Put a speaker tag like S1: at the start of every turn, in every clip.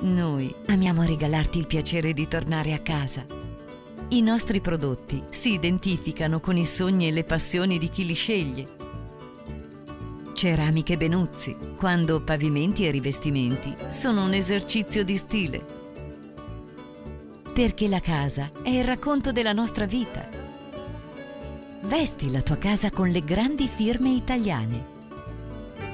S1: Noi amiamo regalarti il piacere di tornare a casa. I nostri prodotti si identificano con i sogni e le passioni di chi li sceglie. Ceramiche Benuzzi, quando pavimenti e rivestimenti sono un esercizio di stile. Perché la casa è il racconto della nostra vita. Vesti la tua casa con le grandi firme italiane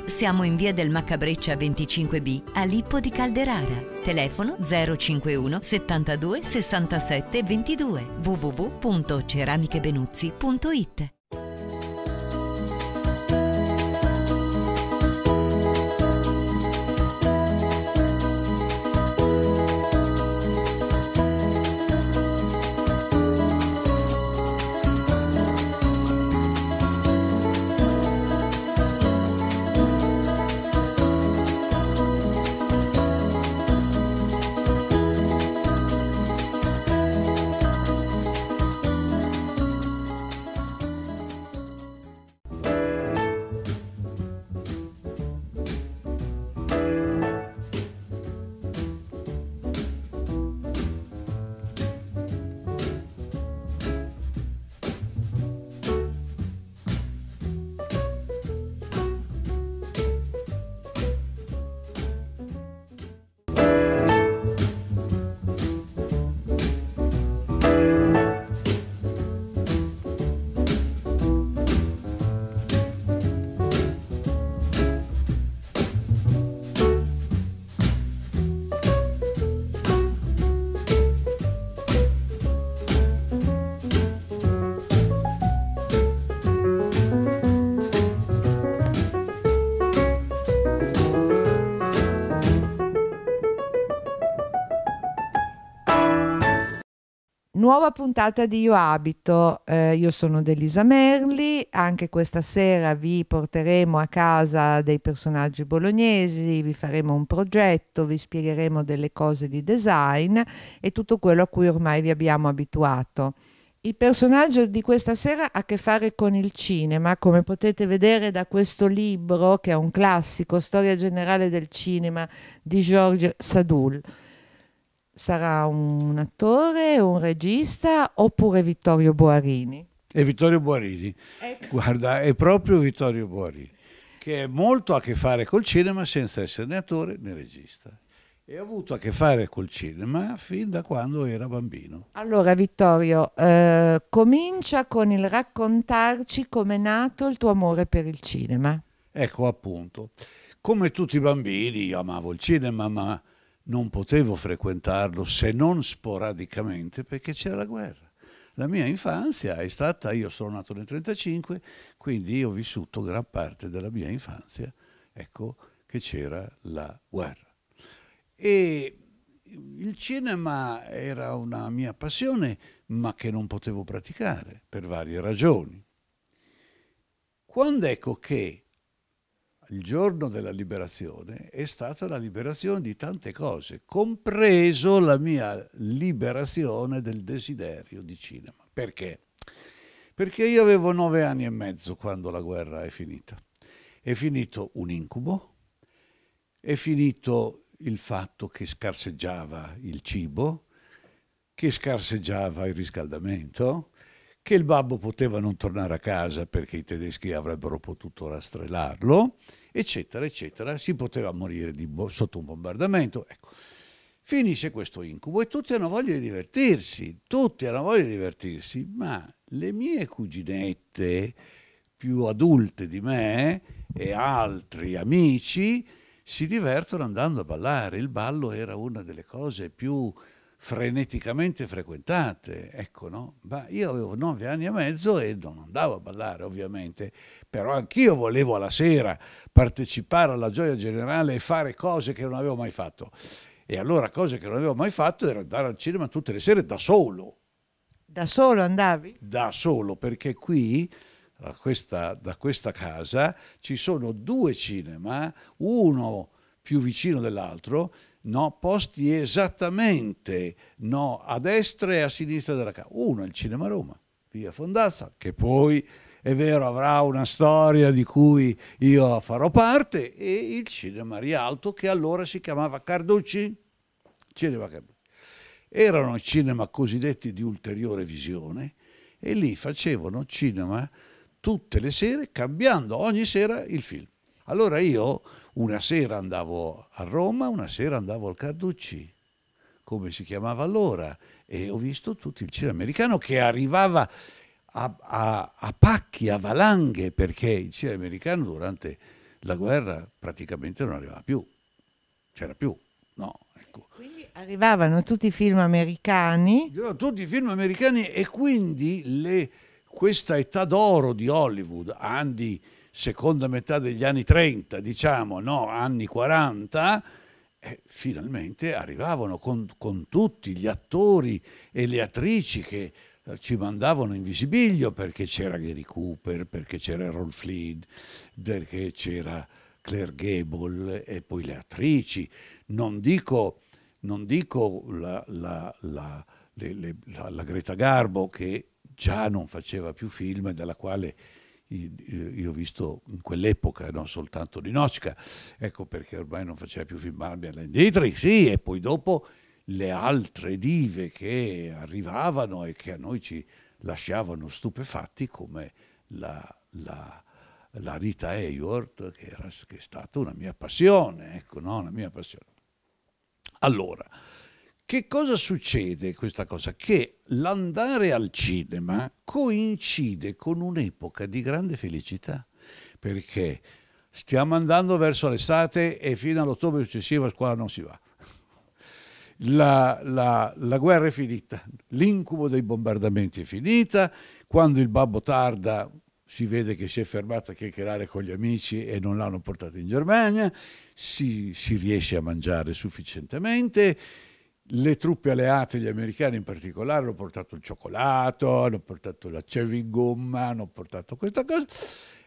S1: siamo in via del Maccabreccia 25B a Lippo di Calderara. Telefono 051 72 67 22 www.ceramichebenuzzi.it
S2: Nuova puntata di Io Abito, eh, io sono Delisa Merli, anche questa sera vi porteremo a casa dei personaggi bolognesi, vi faremo un progetto, vi spiegheremo delle cose di design e tutto quello a cui ormai vi abbiamo abituato. Il personaggio di questa sera ha a che fare con il cinema, come potete vedere da questo libro che è un classico, Storia generale del cinema di Georges Sadul sarà un attore, un regista oppure Vittorio Boarini?
S3: È Vittorio Boarini, ecco. guarda, è proprio Vittorio Boarini, che ha molto a che fare col cinema senza essere né attore né regista. E ha avuto a che fare col cinema fin da quando era bambino.
S2: Allora Vittorio, eh, comincia con il raccontarci com'è nato il tuo amore per il cinema.
S3: Ecco appunto, come tutti i bambini io amavo il cinema, ma non potevo frequentarlo se non sporadicamente perché c'era la guerra. La mia infanzia è stata, io sono nato nel 1935, quindi ho vissuto gran parte della mia infanzia, ecco che c'era la guerra. E il cinema era una mia passione, ma che non potevo praticare per varie ragioni. Quando ecco che il giorno della liberazione è stata la liberazione di tante cose, compreso la mia liberazione del desiderio di cinema. Perché? Perché io avevo nove anni e mezzo quando la guerra è finita. È finito un incubo, è finito il fatto che scarseggiava il cibo, che scarseggiava il riscaldamento, che il babbo poteva non tornare a casa perché i tedeschi avrebbero potuto rastrellarlo, eccetera, eccetera, si poteva morire sotto un bombardamento. Ecco. Finisce questo incubo e tutti hanno voglia di divertirsi, tutti hanno voglia di divertirsi, ma le mie cuginette più adulte di me e altri amici si divertono andando a ballare. Il ballo era una delle cose più freneticamente frequentate, ecco, no? Ma io avevo nove anni e mezzo e non andavo a ballare, ovviamente, però anch'io volevo alla sera partecipare alla gioia generale e fare cose che non avevo mai fatto. E allora cose che non avevo mai fatto era andare al cinema tutte le sere da solo. Da solo andavi? Da solo, perché qui da questa, da questa casa ci sono due cinema, uno più vicino dell'altro, no, posti esattamente no, a destra e a sinistra della casa. Uno è il Cinema Roma, via Fondazza, che poi è vero avrà una storia di cui io farò parte, e il Cinema Rialto che allora si chiamava Carducci. Cinema Carducci. Erano cinema cosiddetti di ulteriore visione e lì facevano cinema tutte le sere cambiando ogni sera il film. Allora io una sera andavo a Roma, una sera andavo al Carducci, come si chiamava allora, e ho visto tutto il cinema americano che arrivava a, a, a pacchi, a valanghe, perché il cinema americano durante la guerra praticamente non arrivava più, c'era più, no, ecco.
S2: Quindi arrivavano tutti i film americani.
S3: Tutti i film americani e quindi le, questa età d'oro di Hollywood, Andy seconda metà degli anni 30, diciamo, no, anni 40, eh, finalmente arrivavano con, con, tutti gli attori e le attrici che eh, ci mandavano in visibilio perché c'era Gary Cooper, perché c'era Rolf Lead, perché c'era Claire Gable e poi le attrici. Non dico, non dico la, la, la, le, le, la Greta Garbo che già non faceva più film e dalla quale io ho visto in quell'epoca, non soltanto di Nocica, ecco perché ormai non faceva più filmarmi alla Dietrich, sì, e poi dopo le altre dive che arrivavano e che a noi ci lasciavano stupefatti come la, la, la Rita Hayworth, che, era, che è stata una mia passione, ecco, no? una mia passione. Allora, che cosa succede questa cosa? Che l'andare al cinema coincide con un'epoca di grande felicità, perché stiamo andando verso l'estate e fino all'ottobre successivo a scuola non si va. La, la, la, guerra è finita, l'incubo dei bombardamenti è finita, quando il babbo tarda si vede che si è fermato a chiacchierare con gli amici e non l'hanno portato in Germania, si, si riesce a mangiare sufficientemente le truppe alleate, gli americani in particolare, hanno portato il cioccolato, hanno portato la in gomma, hanno portato questa cosa.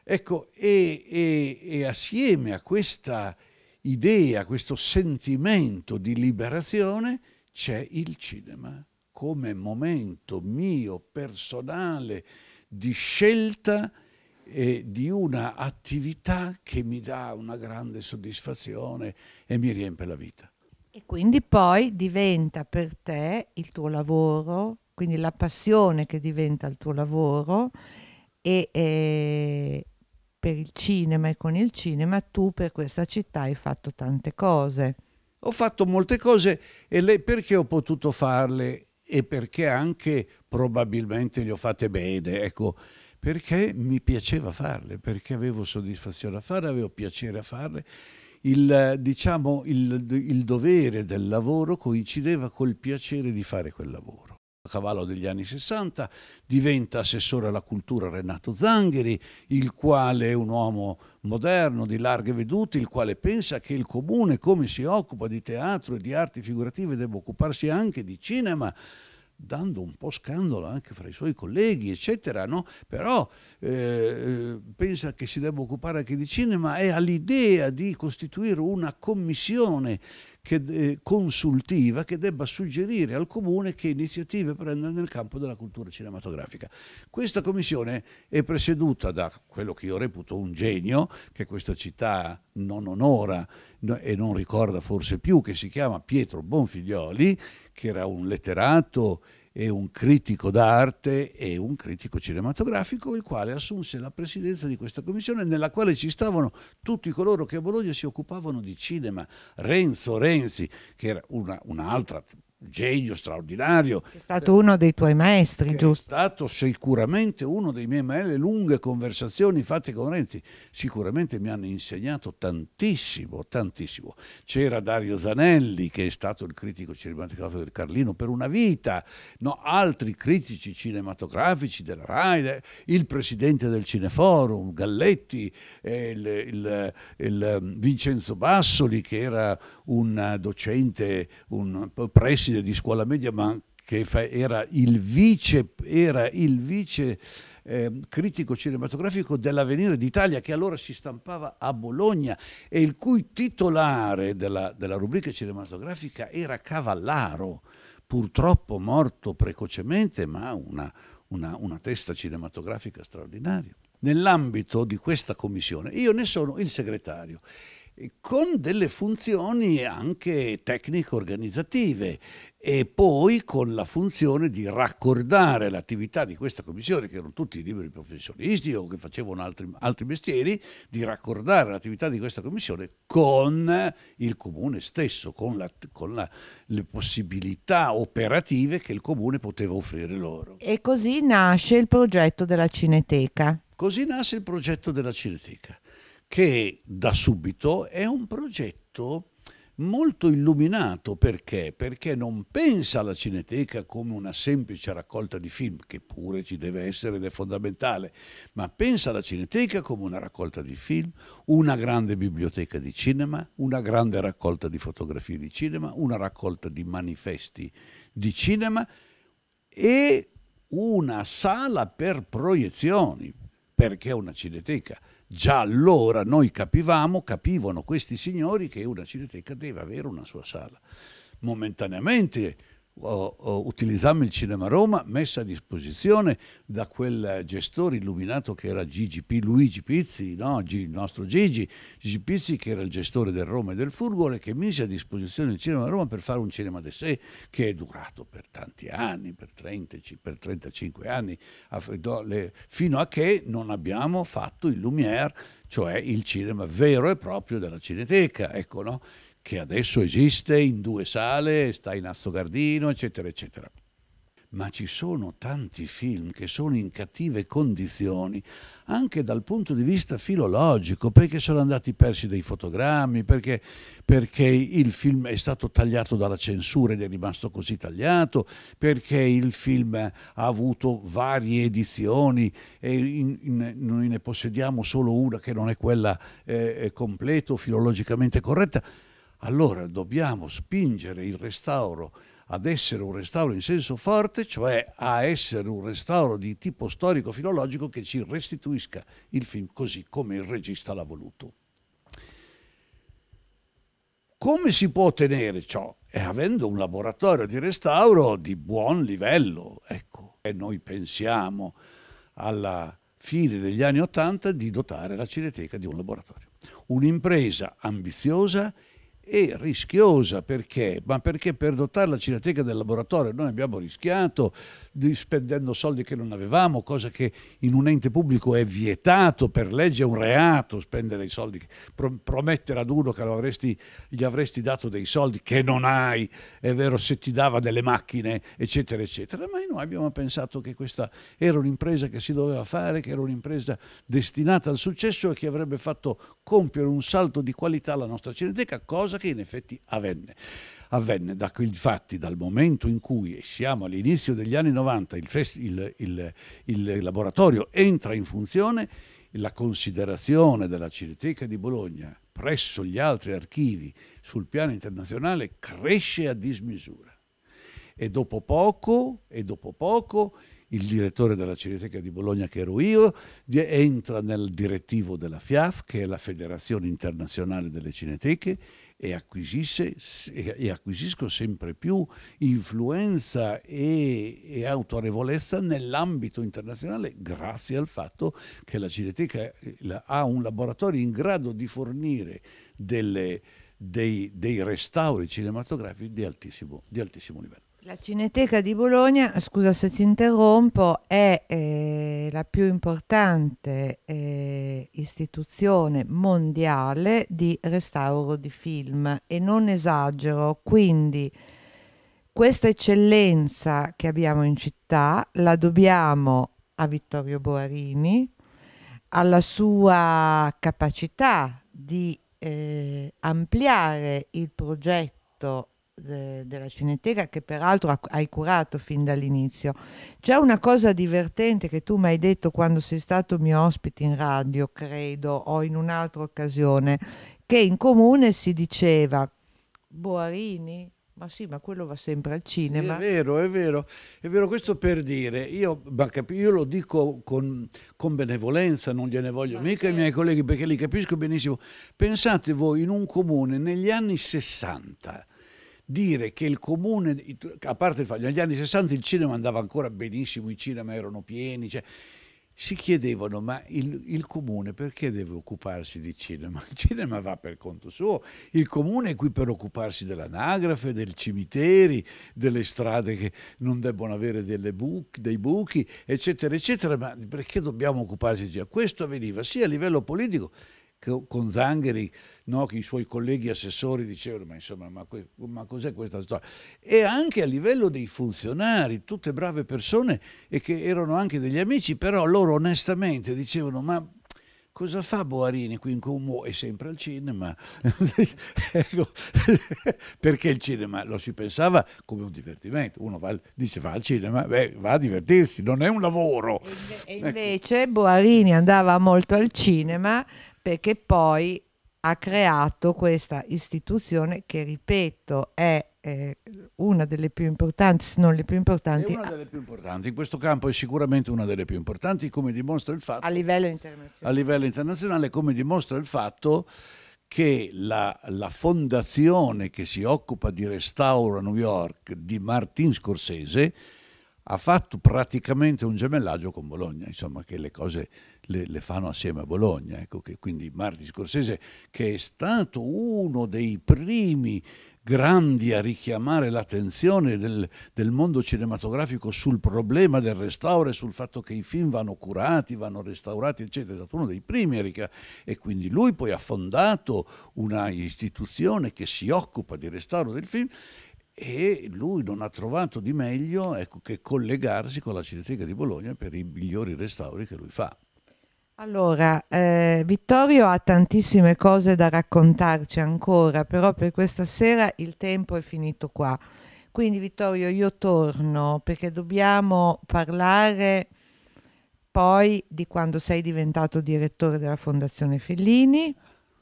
S3: Ecco, e, e, e assieme a questa idea, a questo sentimento di liberazione, c'è il cinema come momento mio personale di scelta e di una attività che mi dà una grande soddisfazione e mi riempie la vita.
S2: E quindi poi diventa per te il tuo lavoro, quindi la passione che diventa il tuo lavoro e, e per il cinema e con il cinema tu per questa città hai fatto tante cose. Ho fatto molte
S3: cose e lei perché ho potuto farle e perché anche probabilmente le ho fatte bene, ecco, perché mi piaceva farle, perché avevo soddisfazione a farle, avevo piacere a farle il, diciamo, il, il dovere del lavoro coincideva col piacere di fare quel lavoro a cavallo degli anni 60, diventa assessore alla cultura Renato Zangheri, il quale è un uomo moderno, di larghe vedute, il quale pensa che il comune, come si occupa di teatro e di arti figurative, debba occuparsi anche di cinema dando un po' scandalo anche fra i suoi colleghi, eccetera, no? però eh, pensa che si debba occupare anche di cinema e ha l'idea di costituire una commissione che, eh, consultiva che debba suggerire al Comune che iniziative prendere nel campo della cultura cinematografica. Questa commissione è presieduta da quello che io reputo un genio, che questa città non onora, e non ricorda forse più, che si chiama Pietro Bonfiglioli, che era un letterato e un critico d'arte e un critico cinematografico, il quale assunse la presidenza di questa commissione nella quale ci stavano tutti coloro che a Bologna si occupavano di cinema. Renzo Renzi, che era un'altra genio straordinario. È
S2: stato uno dei tuoi maestri, giusto?
S3: È stato sicuramente uno dei miei maestri, le lunghe conversazioni fatte con Renzi, sicuramente mi hanno insegnato tantissimo, tantissimo. C'era Dario Zanelli che è stato il critico cinematografico del Carlino per una vita, no, altri critici cinematografici della RAI, il presidente del Cineforum, Galletti, eh, il, il, il, um, Vincenzo Bassoli che era un docente, un preside preside di scuola media, ma che era il vice, era il vice eh, critico cinematografico dell'Avvenire d'Italia, che allora si stampava a Bologna e il cui titolare della, della rubrica cinematografica era Cavallaro, purtroppo morto precocemente, ma una, una, una testa cinematografica straordinaria. Nell'ambito di questa commissione io ne sono il segretario con delle funzioni anche tecnico-organizzative e poi con la funzione di raccordare l'attività di questa commissione, che erano tutti liberi professionisti o che facevano altri, altri mestieri, di raccordare l'attività di questa commissione con il comune stesso, con, la, con la, le possibilità operative che il comune poteva offrire loro.
S2: E così nasce il progetto della Cineteca.
S3: Così nasce il progetto della Cineteca che da subito è un progetto molto illuminato perché? Perché non pensa alla cineteca come una semplice raccolta di film, che pure ci deve essere ed è fondamentale, ma pensa alla cineteca come una raccolta di film, una grande biblioteca di cinema, una grande raccolta di fotografie di cinema, una raccolta di manifesti di cinema e una sala per proiezioni, perché è una cineteca Già allora noi capivamo, capivano questi signori che una cineteca deve avere una sua sala. Momentaneamente oh, utilizziamo il Cinema Roma messo a disposizione da quel gestore illuminato che era Gigi P, Luigi Pizzi, no? G, il nostro Gigi, Gigi Pizzi che era il gestore del Roma e del Furgore che mise a disposizione il Cinema Roma per fare un cinema di sé che è durato per tanti anni, per, 30, per 35 anni, fino a che non abbiamo fatto il Lumière, cioè il cinema vero e proprio della Cineteca. Ecco, no? che adesso esiste in due sale, sta in Azzogardino, eccetera, eccetera. Ma ci sono tanti film che sono in cattive condizioni, anche dal punto di vista filologico, perché sono andati persi dei fotogrammi, perché, perché il film è stato tagliato dalla censura ed è rimasto così tagliato, perché il film ha avuto varie edizioni e in, in, noi ne possediamo solo una che non è quella eh, eh completa filologicamente corretta allora dobbiamo spingere il restauro ad essere un restauro in senso forte, cioè a essere un restauro di tipo storico-filologico che ci restituisca il film così come il regista l'ha voluto. Come si può ottenere ciò? E eh, avendo un laboratorio di restauro di buon livello, ecco. E noi pensiamo alla fine degli anni Ottanta di dotare la Cineteca di un laboratorio. Un'impresa ambiziosa e rischiosa perché? Ma perché per dotare la Cineteca del laboratorio noi abbiamo rischiato spendendo soldi che non avevamo, cosa che in un ente pubblico è vietato per legge, è un reato spendere i soldi, promettere ad uno che avresti, gli avresti dato dei soldi che non hai, è vero, se ti dava delle macchine, eccetera, eccetera. Ma noi abbiamo pensato che questa era un'impresa che si doveva fare, che era un'impresa destinata al successo e che avrebbe fatto compiere un salto di qualità alla nostra Cineteca, cosa cosa che in effetti avvenne. Avvenne, da, infatti dal momento in cui, siamo all'inizio degli anni 90, il, il, il, il laboratorio entra in funzione, la considerazione della Cineteca di Bologna presso gli altri archivi sul piano internazionale cresce a dismisura. E dopo poco, e dopo poco il direttore della Cineteca di Bologna, che ero io, entra nel direttivo della FIAF, che è la Federazione Internazionale delle Cineteche, e, e acquisisco sempre più influenza e, e autorevolezza nell'ambito internazionale grazie al fatto che la Cineteca ha un laboratorio in grado di fornire delle, dei, dei, restauri cinematografici di altissimo, di altissimo livello.
S2: La Cineteca di Bologna, scusa se ti interrompo, è eh, la più importante eh, istituzione mondiale di restauro di film e non esagero, quindi questa eccellenza che abbiamo in città la dobbiamo a Vittorio Boarini, alla sua capacità di eh, ampliare il progetto de, della Cineteca che peraltro hai curato fin dall'inizio. C'è una cosa divertente che tu mi hai detto quando sei stato mio ospite in radio, credo, o in un'altra occasione, che in comune si diceva Boarini, ma sì, ma quello va sempre al cinema. È vero, è vero, è vero, questo per dire, io,
S3: io lo dico con, con, benevolenza, non gliene voglio ma mica i certo. miei colleghi perché li capisco benissimo. Pensate voi in un comune negli anni 60, dire che il comune, a parte il fatto, negli anni 60 il cinema andava ancora benissimo, i cinema erano pieni, cioè, si chiedevano ma il, il, comune perché deve occuparsi di cinema? Il cinema va per conto suo, il comune è qui per occuparsi dell'anagrafe, dei cimiteri, delle strade che non debbono avere buchi, dei buchi, eccetera, eccetera, ma perché dobbiamo occuparsi di cinema? Questo avveniva sia a livello politico con Zangheri, no, che i suoi colleghi assessori dicevano, ma insomma, ma, ma cos'è questa storia? E anche a livello dei funzionari, tutte brave persone e che erano anche degli amici, però loro onestamente dicevano, ma Cosa fa Boarini qui in Comune? È sempre al cinema. ecco, perché il cinema lo si pensava come un divertimento. Uno va, dice va al cinema, beh, va a divertirsi, non è un
S2: lavoro. E ecco. invece ecco. Boarini andava molto al cinema perché poi ha creato questa istituzione che, ripeto, è è una delle più importanti, se non le più importanti. È una
S3: delle più importanti, in questo campo è sicuramente una delle più importanti, come dimostra il fatto... A
S2: livello internazionale.
S3: A livello internazionale, come dimostra il fatto che la, la, fondazione che si occupa di restauro a New York di Martin Scorsese ha fatto praticamente un gemellaggio con Bologna, insomma che le cose le, le fanno assieme a Bologna. Ecco quindi Martin Scorsese, che è stato uno dei primi grandi a richiamare l'attenzione del, del, mondo cinematografico sul problema del restauro e sul fatto che i film vanno curati, vanno restaurati, eccetera. È stato uno dei primi Erika, e quindi lui poi ha fondato una istituzione che si occupa di restauro del film e lui non ha trovato di meglio ecco, che collegarsi con la Cineteca di Bologna per i migliori restauri che lui fa.
S2: Allora, eh, Vittorio ha tantissime cose da raccontarci ancora, però per questa sera il tempo è finito qua. Quindi Vittorio, io torno perché dobbiamo parlare poi di quando sei diventato direttore della Fondazione Fellini.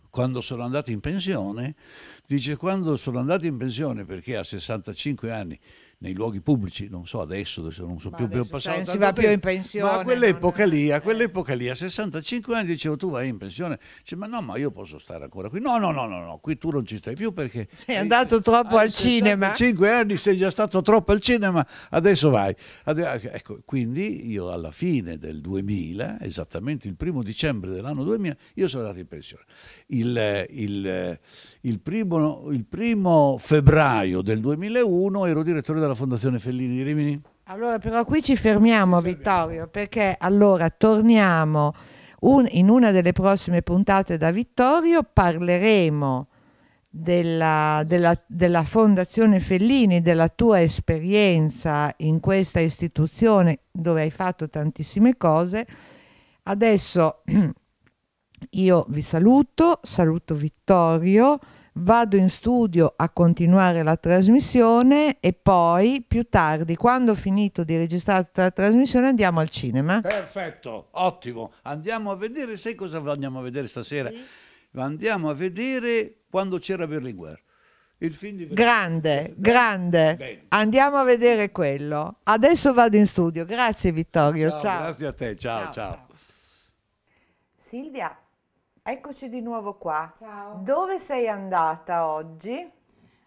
S3: Quando sono andato in pensione, dice quando sono andato in pensione perché a 65 anni nei luoghi pubblici, non so adesso, adesso non so ma più, adesso, passato non cioè, si va più in pensione. Ma a quell'epoca non... lì, a quell'epoca lì, a 65 anni dicevo tu vai in pensione, dice ma no, ma io posso stare ancora qui. No, no, no, no, no qui tu non ci stai più perché sei andato
S2: troppo al cinema.
S3: 5 anni sei già stato troppo al cinema, adesso vai. ecco, quindi io alla fine del 2000, esattamente il primo dicembre dell'anno 2000, io sono andato in pensione. Il, il, il, primo, il primo febbraio del 2001 ero direttore della Fondazione Fellini di Rimini?
S2: Allora, però qui ci fermiamo, ci fermiamo. Vittorio, perché allora torniamo un, in una delle prossime puntate da Vittorio, parleremo della, della, della Fondazione Fellini, della tua esperienza in questa istituzione dove hai fatto tantissime cose. Adesso io vi saluto, saluto Vittorio vado in studio a continuare la trasmissione e poi più tardi, quando ho finito di registrare la trasmissione, andiamo al cinema.
S3: Perfetto, ottimo. Andiamo a vedere, sai cosa andiamo a vedere stasera? Sì. Andiamo a vedere quando c'era Berlinguer. Il film di grande,
S2: grande. Bene. Andiamo a vedere quello. Adesso vado in studio. Grazie Vittorio. Ciao. ciao. Grazie a te. ciao. ciao. ciao. Silvia, Eccoci di nuovo qua. Ciao. Dove sei andata oggi?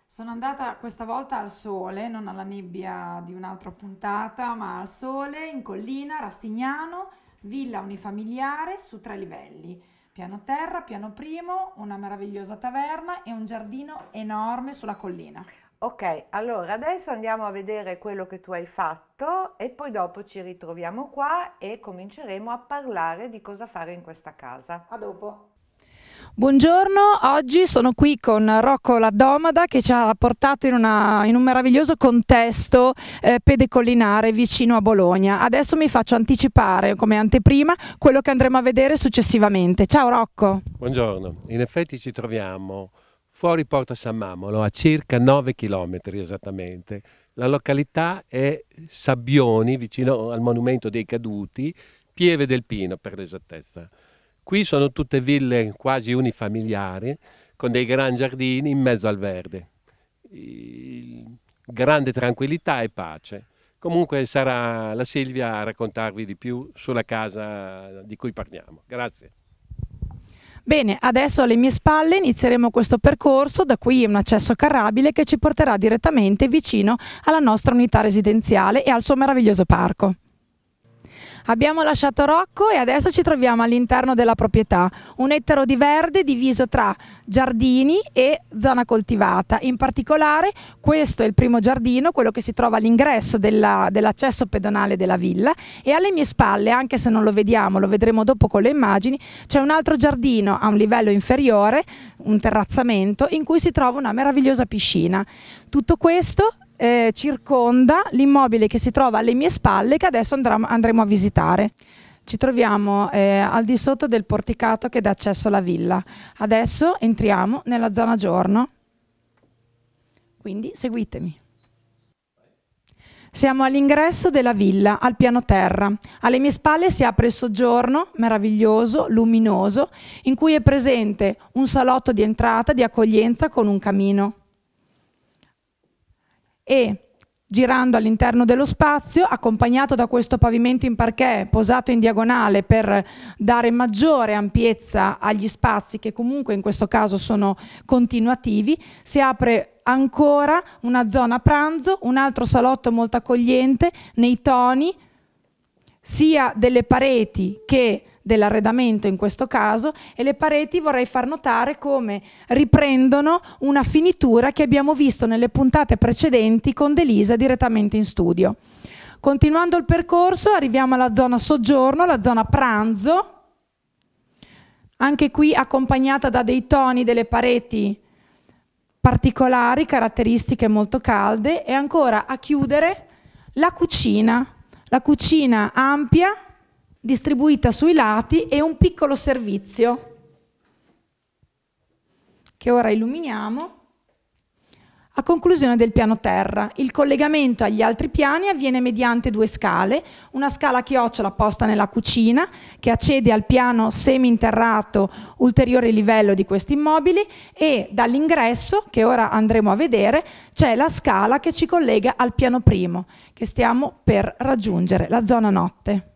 S2: Sono andata questa volta
S4: al sole, non alla nebbia di un'altra puntata, ma al sole in collina, Rastignano, villa unifamiliare su tre livelli. Piano terra, piano primo, una meravigliosa taverna e un giardino enorme sulla collina.
S2: Ok, allora adesso andiamo a vedere quello che tu hai fatto e poi dopo ci ritroviamo qua e cominceremo a parlare di cosa fare in questa casa. A dopo.
S4: Buongiorno, oggi sono qui con Rocco Laddomada che ci ha portato in, una, in un meraviglioso contesto eh, pedecollinare vicino a Bologna. Adesso mi faccio anticipare come anteprima quello che andremo a vedere successivamente. Ciao Rocco.
S3: Buongiorno, in effetti ci troviamo fuori Porto San Mamolo a circa 9 km esattamente. La località è Sabbioni vicino al monumento dei caduti, Pieve del Pino per l'esattezza. Qui sono tutte ville quasi unifamiliari con dei grandi giardini in mezzo al verde. grande tranquillità e pace. Comunque sarà la Silvia a raccontarvi di
S5: più sulla casa di cui parliamo. Grazie.
S4: Bene, adesso alle mie spalle inizieremo questo percorso, da qui un accesso carrabile che ci porterà direttamente vicino alla nostra unità residenziale e al suo meraviglioso parco. Abbiamo lasciato Rocco e adesso ci troviamo all'interno della proprietà, un ettaro di verde diviso tra giardini e zona coltivata. In particolare questo è il primo giardino, quello che si trova all'ingresso dell'accesso dell pedonale della villa e alle mie spalle, anche se non lo vediamo, lo vedremo dopo con le immagini, c'è un altro giardino a un livello inferiore, un terrazzamento, in cui si trova una meravigliosa piscina. Tutto questo eh, circonda l'immobile che si trova alle mie spalle che adesso andremo a visitare. Ci troviamo eh, al di sotto del porticato che dà accesso alla villa. Adesso entriamo nella zona giorno, quindi seguitemi. Siamo all'ingresso della villa, al piano terra. Alle mie spalle si apre il soggiorno, meraviglioso, luminoso, in cui è presente un salotto di entrata, di accoglienza con un camino e girando all'interno dello spazio, accompagnato da questo pavimento in parquet posato in diagonale per dare maggiore ampiezza agli spazi che comunque in questo caso sono continuativi, si apre ancora una zona pranzo, un altro salotto molto accogliente nei toni sia delle pareti che dell'arredamento in questo caso e le pareti vorrei far notare come riprendono una finitura che abbiamo visto nelle puntate precedenti con Delisa direttamente in studio. Continuando il percorso arriviamo alla zona soggiorno, la zona pranzo, anche qui accompagnata da dei toni delle pareti particolari, caratteristiche molto calde e ancora a chiudere la cucina, la cucina ampia distribuita sui lati e un piccolo servizio che ora illuminiamo a conclusione del piano terra. Il collegamento agli altri piani avviene mediante due scale, una scala chiocciola posta nella cucina che accede al piano seminterrato ulteriore livello di questi immobili e dall'ingresso, che ora andremo a vedere, c'è la scala che ci collega al piano primo che stiamo per raggiungere, la zona notte.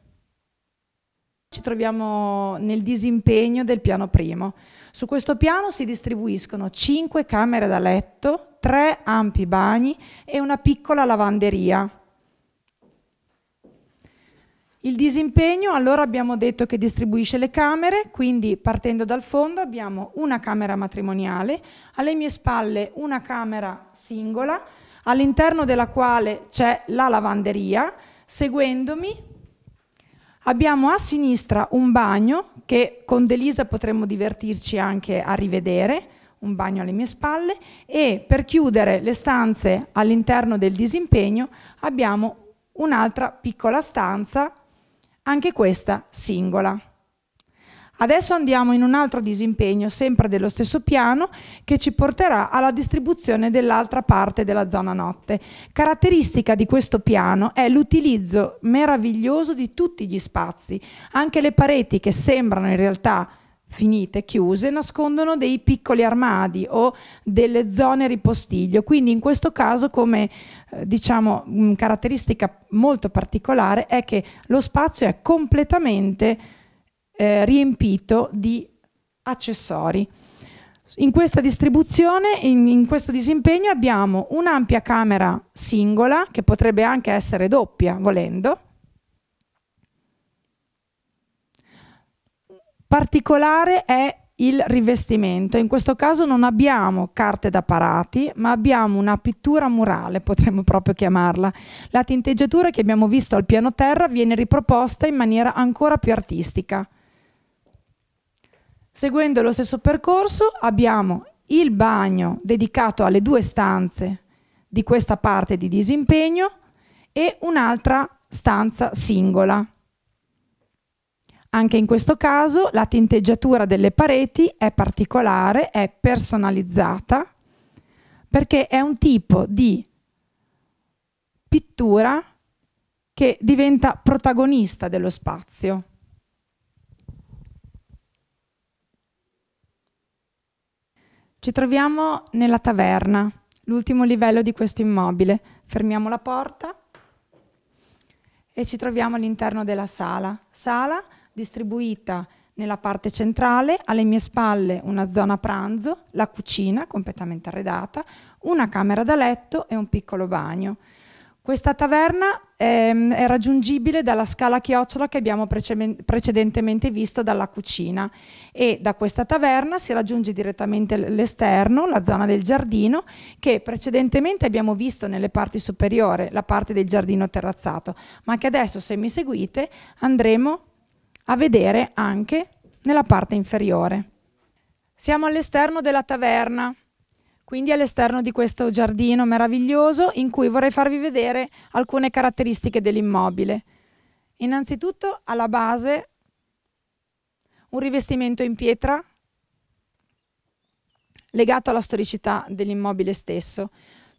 S4: Ci troviamo nel disimpegno del piano primo. Su questo piano si distribuiscono 5 camere da letto, 3 ampi bagni e una piccola lavanderia. Il disimpegno, allora abbiamo detto che distribuisce le camere, quindi partendo dal fondo abbiamo una camera matrimoniale, alle mie spalle una camera singola, all'interno della quale c'è la lavanderia, seguendomi Abbiamo a sinistra un bagno che con Delisa potremmo divertirci anche a rivedere, un bagno alle mie spalle e per chiudere le stanze all'interno del disimpegno abbiamo un'altra piccola stanza, anche questa singola. Adesso andiamo in un altro disimpegno, sempre dello stesso piano, che ci porterà alla distribuzione dell'altra parte della zona notte. Caratteristica di questo piano è l'utilizzo meraviglioso di tutti gli spazi, anche le pareti che sembrano in realtà finite, chiuse, nascondono dei piccoli armadi o delle zone ripostiglio. Quindi in questo caso come eh, diciamo caratteristica molto particolare è che lo spazio è completamente eh, riempito di accessori. In questa distribuzione, in, in questo disimpegno, abbiamo un'ampia camera singola, che potrebbe anche essere doppia, volendo, particolare è il rivestimento. In questo caso non abbiamo carte da parati, ma abbiamo una pittura murale, potremmo proprio chiamarla. La tinteggiatura che abbiamo visto al piano terra viene riproposta in maniera ancora più artistica. Seguendo lo stesso percorso abbiamo il bagno dedicato alle due stanze di questa parte di disimpegno e un'altra stanza singola. Anche in questo caso la tinteggiatura delle pareti è particolare, è personalizzata, perché è un tipo di pittura che diventa protagonista dello spazio. Ci troviamo nella taverna, l'ultimo livello di questo immobile. Fermiamo la porta e ci troviamo all'interno della sala. Sala distribuita nella parte centrale, alle mie spalle una zona pranzo, la cucina completamente arredata, una camera da letto e un piccolo bagno. Questa taverna ehm, è raggiungibile dalla scala chiocciola che abbiamo precedentemente visto dalla cucina e da questa taverna si raggiunge direttamente l'esterno, la zona del giardino, che precedentemente abbiamo visto nelle parti superiori, la parte del giardino terrazzato, ma che adesso se mi seguite andremo a vedere anche nella parte inferiore. Siamo all'esterno della taverna, quindi all'esterno di questo giardino meraviglioso in cui vorrei farvi vedere alcune caratteristiche dell'immobile. Innanzitutto alla base un rivestimento in pietra legato alla storicità dell'immobile stesso.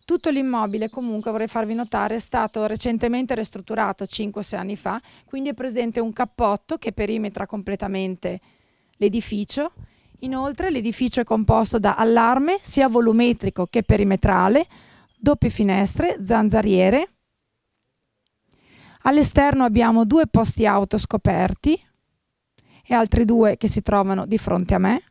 S4: Tutto l'immobile comunque vorrei farvi notare è stato recentemente ristrutturato 5-6 anni fa, quindi è presente un cappotto che perimetra completamente l'edificio Inoltre l'edificio è composto da allarme sia volumetrico che perimetrale, doppie finestre, zanzariere. All'esterno abbiamo due posti auto scoperti e altri due che si trovano di fronte a me.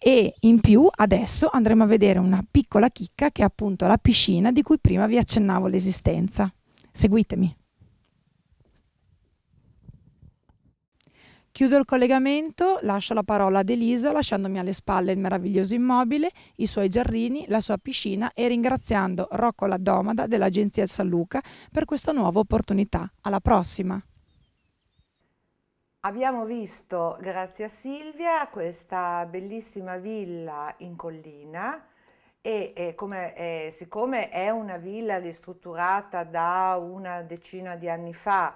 S4: E in più adesso andremo a vedere una piccola chicca che è appunto la piscina di cui prima vi accennavo l'esistenza. Seguitemi. Chiudo il collegamento, lascio la parola ad Elisa lasciandomi alle spalle il meraviglioso immobile, i suoi giardini, la sua piscina e ringraziando Rocco Ladomada dell'Agenzia San Luca per questa nuova opportunità. Alla prossima!
S2: Abbiamo visto, grazie a Silvia, questa bellissima villa in collina e, e come, eh, siccome è una villa ristrutturata da una decina di anni fa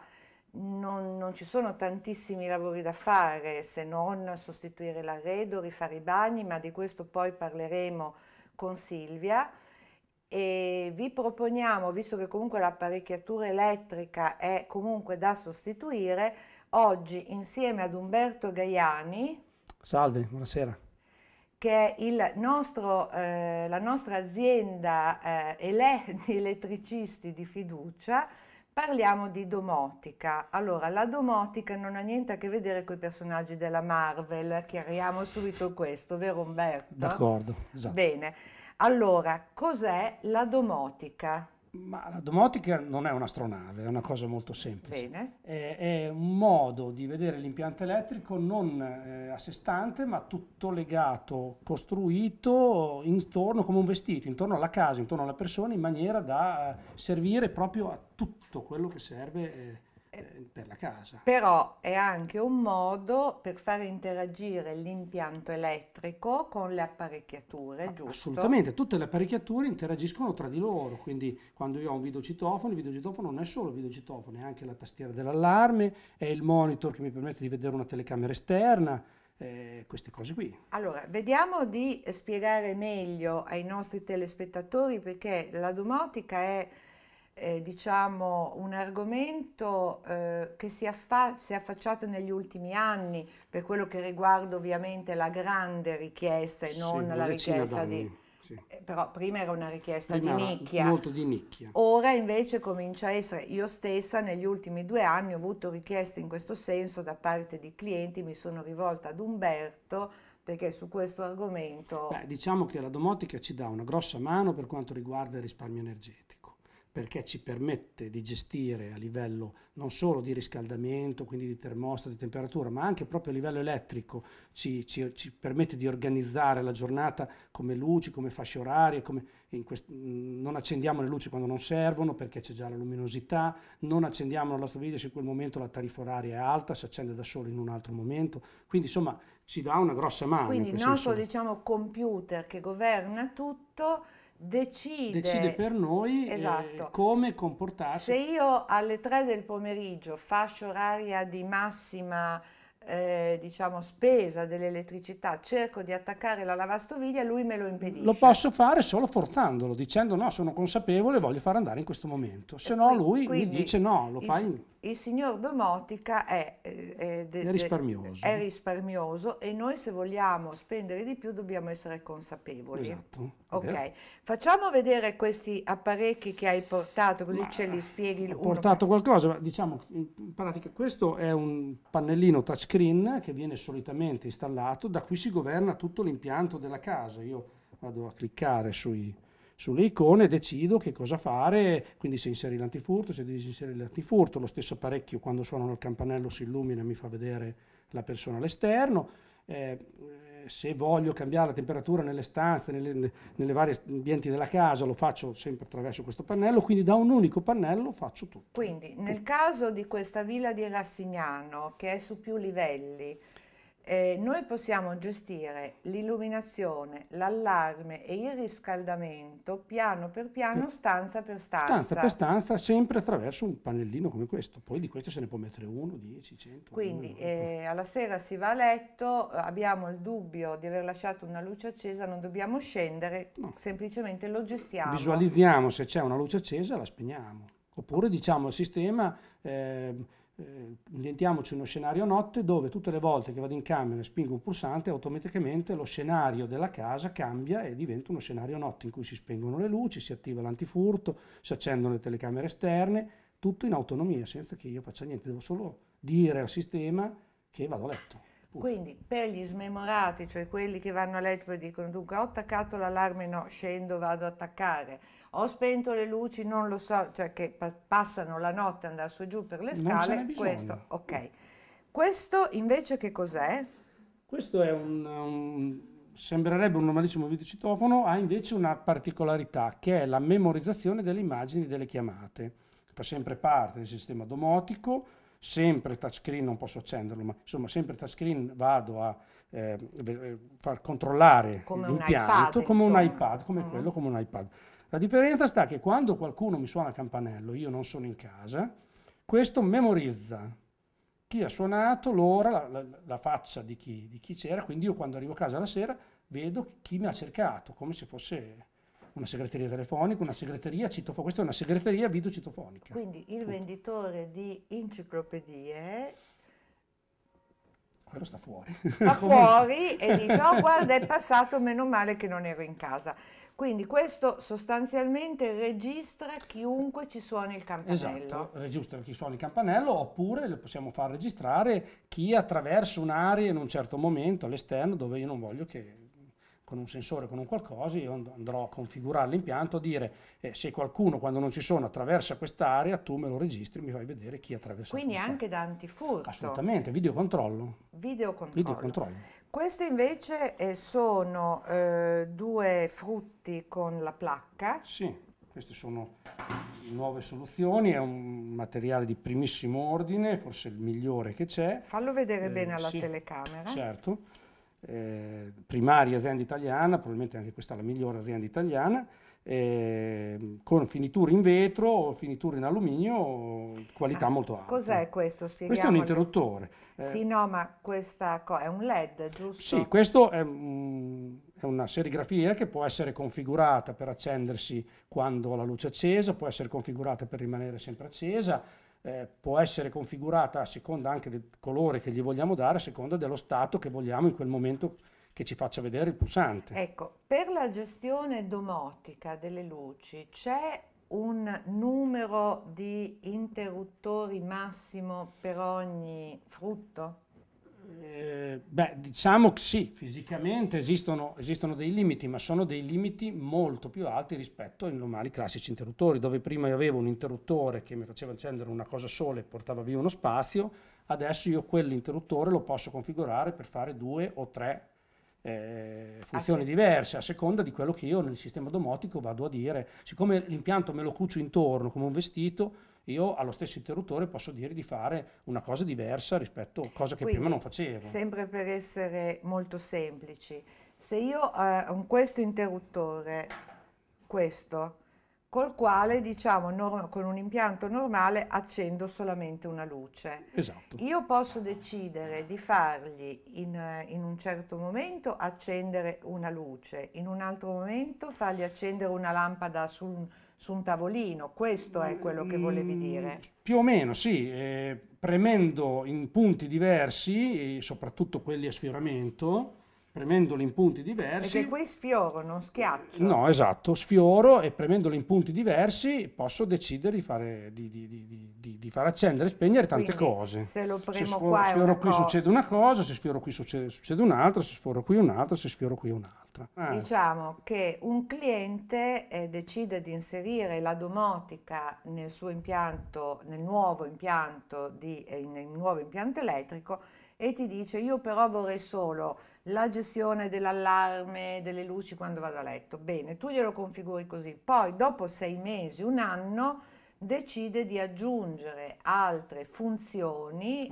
S2: non, non, ci sono tantissimi lavori da fare se non sostituire l'arredo, rifare i bagni, ma di questo poi parleremo con Silvia. E vi proponiamo, visto che comunque l'apparecchiatura elettrica è comunque da sostituire, oggi insieme ad Umberto Gaiani.
S5: Salve, buonasera.
S2: Che è nostro, eh, la nostra azienda eh, ele di elettricisti di fiducia Parliamo di domotica. Allora, la domotica non ha niente a che vedere con i personaggi della Marvel, chiariamo subito questo, vero Umberto? D'accordo, esatto. Bene, allora, cos'è la domotica?
S5: Ma la domotica non è un'astronave, è una cosa molto semplice. È, è, un modo di vedere l'impianto elettrico non eh, a sé stante, ma tutto legato, costruito intorno come un vestito, intorno alla casa, intorno alla persona, in maniera da eh, servire proprio a tutto quello che serve eh, eh, eh, per la casa.
S2: Però è anche un modo per far interagire l'impianto elettrico con le apparecchiature, ah, giusto? Assolutamente,
S5: tutte le apparecchiature interagiscono tra di loro, quindi quando io ho un videocitofono, il videocitofono non è solo il videocitofono, è anche la tastiera dell'allarme, è il monitor che mi permette di vedere una telecamera esterna, eh, queste cose qui.
S2: Allora, vediamo di spiegare meglio ai nostri telespettatori perché la domotica è eh, diciamo, un argomento eh, che si, affa si, è affacciato negli ultimi anni per quello che riguarda ovviamente la grande richiesta e non sì, la richiesta di... Sì. Eh, però prima era una richiesta prima di nicchia. Molto di nicchia. Ora invece comincia a essere, io stessa negli ultimi due anni ho avuto richieste in questo senso da parte di clienti, mi sono rivolta ad Umberto perché su questo
S5: argomento... Beh, diciamo che la domotica ci dà una grossa mano per quanto riguarda il risparmio energetico perché ci permette di gestire a livello non solo di riscaldamento, quindi di termostato, di temperatura, ma anche proprio a livello elettrico, ci, ci, ci permette di organizzare la giornata come luci, come fasce orarie, come mm, non accendiamo le luci quando non servono perché c'è già la luminosità, non accendiamo la nostra video se in quel momento la tariffa oraria è alta, si accende da solo in un altro momento, quindi insomma ci dà una grossa mano. Quindi il nostro
S2: diciamo, computer che governa tutto decide, decide
S5: per noi eh, esatto. eh, come comportarsi. Se
S2: io alle 3 del pomeriggio, fascio oraria di massima eh, diciamo spesa dell'elettricità cerco di attaccare la lavastoviglie lui me lo impedisce lo posso
S5: fare solo forzandolo dicendo no sono consapevole voglio far andare in questo momento se no lui quindi, mi dice no lo fai in
S2: il signor domotica è, eh, è, de, è, risparmioso. è, risparmioso. e noi se vogliamo spendere di più dobbiamo essere consapevoli. Esatto. Okay. facciamo vedere questi apparecchi che hai portato così ma ce li spieghi. Ho portato
S5: qualcosa, ma diciamo in pratica questo è un pannellino touchscreen che viene solitamente installato, da cui si governa tutto l'impianto della casa. Io vado a cliccare sui sulle icone decido che cosa fare, quindi se inserire l'antifurto, se disinserire l'antifurto, lo stesso apparecchio quando suonano il campanello si illumina e mi fa vedere la persona all'esterno, eh, se voglio cambiare la temperatura nelle stanze, nelle, nelle varie ambienti della casa, lo faccio sempre attraverso questo pannello, quindi da un unico pannello faccio tutto.
S2: Quindi nel caso di questa villa di Rastignano, che è su più livelli, eh, noi possiamo gestire l'illuminazione, l'allarme e il riscaldamento piano per piano, per, stanza per stanza. Stanza per
S5: stanza, sempre attraverso un pannellino come questo. Poi di questo se ne può mettere uno, 10, 100. Quindi
S2: uno, eh, alla sera si va a letto, abbiamo il dubbio di aver lasciato una luce accesa, non dobbiamo scendere, no. semplicemente lo gestiamo.
S5: Visualizziamo se c'è una luce accesa, la spegniamo. Oppure diciamo al sistema... Eh, eh, inventiamoci uno scenario notte dove tutte le volte che vado in camera e spingo un pulsante automaticamente lo scenario della casa cambia e diventa uno scenario notte in cui si spengono le luci, si attiva l'antifurto, si accendono le telecamere esterne, tutto in autonomia senza che io faccia niente, devo solo dire al sistema che vado a letto.
S2: Punto. Quindi per gli smemorati, cioè quelli che vanno a letto e dicono dunque ho attaccato l'allarme, no, scendo, vado ad attaccare ho spento le luci, non lo so, cioè che pa passano la notte andare su e giù per le scale, questo, ok. Questo invece che cos'è?
S5: Questo è un, un, sembrerebbe un normalissimo videocitofono, ha invece una particolarità che è la memorizzazione delle immagini delle chiamate. Fa sempre parte del sistema domotico, sempre touchscreen, non posso accenderlo, ma insomma sempre touchscreen vado a eh, eh far controllare l'impianto come, un iPad, come, un iPad, come mm. quello, come un iPad. La differenza sta che quando qualcuno mi suona il campanello, io non sono in casa, questo memorizza chi ha suonato, l'ora, la, la, la faccia di chi, di chi c'era, quindi io quando arrivo a casa la sera vedo chi mi ha cercato, come se fosse una segreteria telefonica, una segreteria citofonica, questa è una segreteria videocitofonica.
S2: Quindi il Tutto. venditore di enciclopedie...
S5: Quello sta fuori. Sta
S2: fuori e dice, oh guarda è passato, meno male che non ero in casa. Quindi questo sostanzialmente registra chiunque ci suoni il campanello. Esatto,
S5: registra chi suona il campanello oppure lo possiamo far registrare chi attraversa un'area in un certo momento all'esterno dove io non voglio che con un sensore, con un qualcosa, io andrò a configurare l'impianto, a dire eh, se qualcuno quando non ci sono attraversa quest'area, tu me lo registri, mi fai vedere chi attraversa.
S2: Quindi anche da antifurto. Assolutamente,
S5: videocontrollo.
S2: Videocontrollo. videocontrollo. Queste invece eh, sono eh, due frutti con la placca. Sì,
S5: queste sono nuove soluzioni, è un materiale di primissimo ordine, forse il migliore che c'è.
S2: Fallo vedere eh, bene alla sì, telecamera.
S5: Certo, eh, primaria azienda italiana, probabilmente anche questa è la migliore azienda italiana, eh, con finiture in vetro finiture in alluminio, qualità ah, molto alta.
S2: Cos'è questo? Questo è un
S5: interruttore. Eh, sì,
S2: no, ma questa è un LED, giusto? Sì,
S5: questo è, um, è, una serigrafia che può essere configurata per accendersi quando la luce è accesa, può essere configurata per rimanere sempre accesa, eh, può essere configurata a seconda anche del colore che gli vogliamo dare, a seconda dello stato che vogliamo in quel momento che ci faccia vedere il pulsante. Ecco,
S2: per la gestione domotica delle luci c'è un numero di interruttori massimo per ogni frutto?
S5: Eh, beh, diciamo che sì, fisicamente esistono, esistono, dei limiti, ma sono dei limiti molto più alti rispetto ai normali classici interruttori, dove prima io avevo un interruttore che mi faceva accendere una cosa sola e portava via uno spazio, adesso io quell'interruttore lo posso configurare per fare due o tre eh, funzioni okay. diverse a seconda di quello che io nel sistema domotico vado a dire. Siccome l'impianto me lo cucio intorno come un vestito, io allo stesso interruttore posso dire di fare una cosa diversa rispetto a cosa che Quindi, prima non facevo. Sempre
S2: per essere molto semplici, se io ho eh, questo interruttore, questo, col quale diciamo no, con un impianto normale accendo solamente una luce. Esatto. Io posso decidere di fargli in, in, un certo momento accendere una luce, in un altro momento fargli accendere una lampada su un, su un tavolino, questo è quello che volevi mm, dire?
S5: Più o meno sì, eh, premendo in punti diversi, eh, soprattutto quelli a sfioramento, premendoli in punti diversi. Perché
S2: qui sfioro, non schiaccio.
S5: No, esatto, sfioro e premendoli in punti diversi posso decidere di fare, di, di, di, di far accendere e spegnere tante Quindi, cose. Se lo premo se sfioro, qua sfioro qui cosa. succede una cosa, se sfioro qui succede, succede un'altra, se sfioro qui un'altra, se sfioro qui un'altra. Eh.
S2: Diciamo che un cliente eh, decide di inserire la domotica nel suo impianto, nel nuovo impianto, di, eh, nel nuovo impianto elettrico e ti dice io però vorrei solo la gestione dell'allarme, delle luci quando vado a letto. Bene, tu glielo configuri così. Poi dopo sei mesi, un anno, decide di aggiungere altre funzioni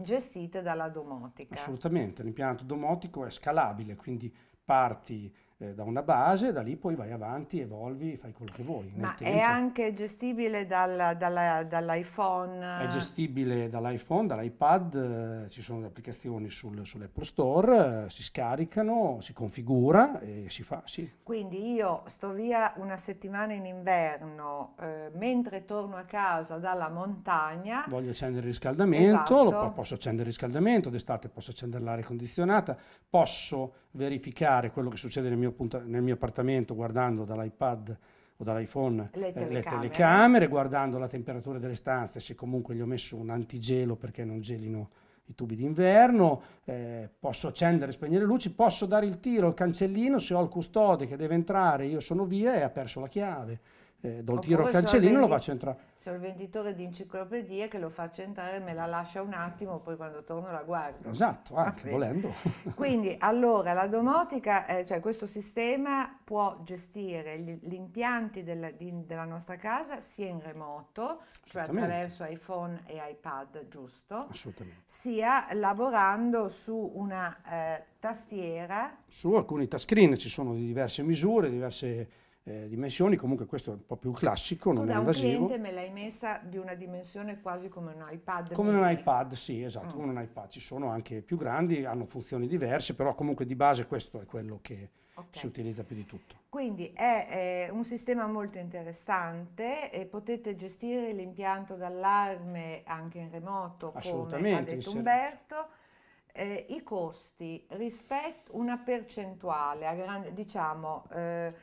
S2: gestite dalla domotica.
S5: Assolutamente, l'impianto domotico è scalabile, quindi parti eh, da una base, da lì poi vai avanti, evolvi, fai quello che vuoi. Ma tempo. è
S2: anche gestibile dal, dall'iPhone? È
S5: gestibile dall'iPhone, dall'iPad, eh, ci sono applicazioni sul, sull'Apple Store, eh, si scaricano, si configura e si fa, sì.
S2: Quindi io sto via una settimana in inverno, mentre torno a casa dalla montagna...
S5: Voglio accendere il riscaldamento, esatto. posso accendere il riscaldamento, d'estate posso accendere l'aria condizionata, posso verificare quello che succede nel mio mio, nel mio appartamento guardando dall'iPad o dall'iPhone le, eh, le telecamere, guardando la temperatura delle stanze, se comunque gli ho messo un antigelo perché non gelino i tubi d'inverno, eh, posso accendere e spegnere le luci, posso dare il tiro al cancellino se ho il custode che deve entrare, io sono via e ha perso la chiave eh, do il tiro al cancellino e lo faccio entrare.
S2: Se ho il venditore di enciclopedie che lo faccio entrare, me la lascia un attimo, poi quando torno la guardo. Esatto,
S5: anche volendo.
S2: Quindi allora la domotica, eh, cioè questo sistema può gestire gli, impianti della, di, della, nostra casa sia in remoto, cioè attraverso iPhone e iPad, giusto? Assolutamente. Sia lavorando su una eh, tastiera.
S5: Su alcuni touchscreen ci sono diverse misure, diverse eh, dimensioni, comunque questo è un po' più classico, non tu è invasivo. Tu me
S2: l'hai messa di una dimensione quasi come un iPad. Come un iPad,
S5: sì, esatto, mm. come un iPad. Ci sono anche più grandi, hanno funzioni diverse, però comunque di base questo è quello che okay. si utilizza più di tutto.
S2: Quindi è eh, un sistema molto interessante e potete gestire l'impianto d'allarme anche in remoto, Assolutamente, come Umberto. Eh, I costi rispetto una percentuale, a grande, diciamo... Eh,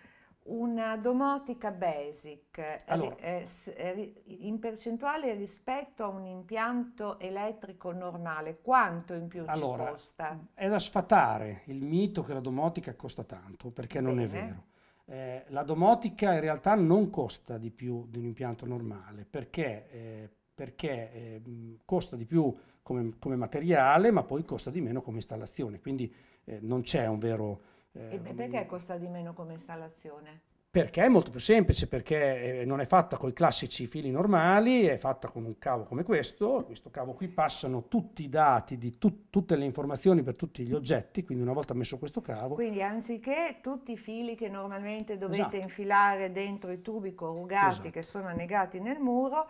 S2: una domotica basic eh, allora. Eh, eh, in percentuale rispetto a un impianto elettrico normale, quanto in più allora, ci costa?
S5: È da sfatare il mito che la domotica costa tanto, perché Bene. non è vero. Eh, la domotica in realtà non costa di più di un impianto normale, perché, perché ehm, costa di più come, come, materiale, ma poi costa di meno come installazione, quindi non c'è un vero
S2: eh, perché mm. costa di meno come installazione?
S5: Perché è molto più semplice, perché eh, non è fatta con i classici fili normali, è fatta con un cavo come questo, questo cavo qui passano tutti i dati di tut tutte le informazioni per tutti gli oggetti, quindi una volta messo questo cavo...
S2: Quindi anziché tutti i fili che normalmente dovete esatto. infilare dentro i tubi corrugati esatto. che sono annegati nel muro,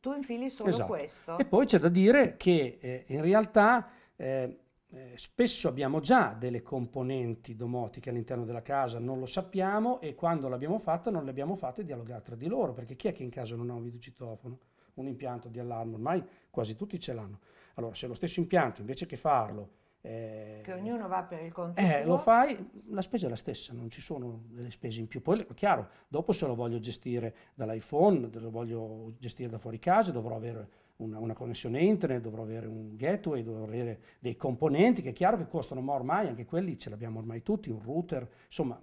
S2: tu infili solo esatto. questo. E poi
S5: c'è da dire che eh, in realtà... Eh, eh, spesso abbiamo già delle componenti domotiche all'interno della casa, non lo sappiamo e quando l'abbiamo fatta non le abbiamo fatte dialogare tra di loro, perché chi è che in casa non ha un videocitofono, un impianto di allarme? Ormai quasi tutti ce l'hanno. Allora, se lo stesso impianto, invece che farlo, eh,
S2: che ognuno va per il conto eh, lo
S5: fai, la spesa è la stessa, non ci sono delle spese in più. Poi, chiaro, dopo se lo voglio gestire dall'iPhone, lo voglio gestire da fuori casa, dovrò avere una, una, connessione internet, dovrò avere un gateway, dovrò avere dei componenti che è chiaro che costano, ma ormai anche quelli ce l'abbiamo ormai tutti, un router, insomma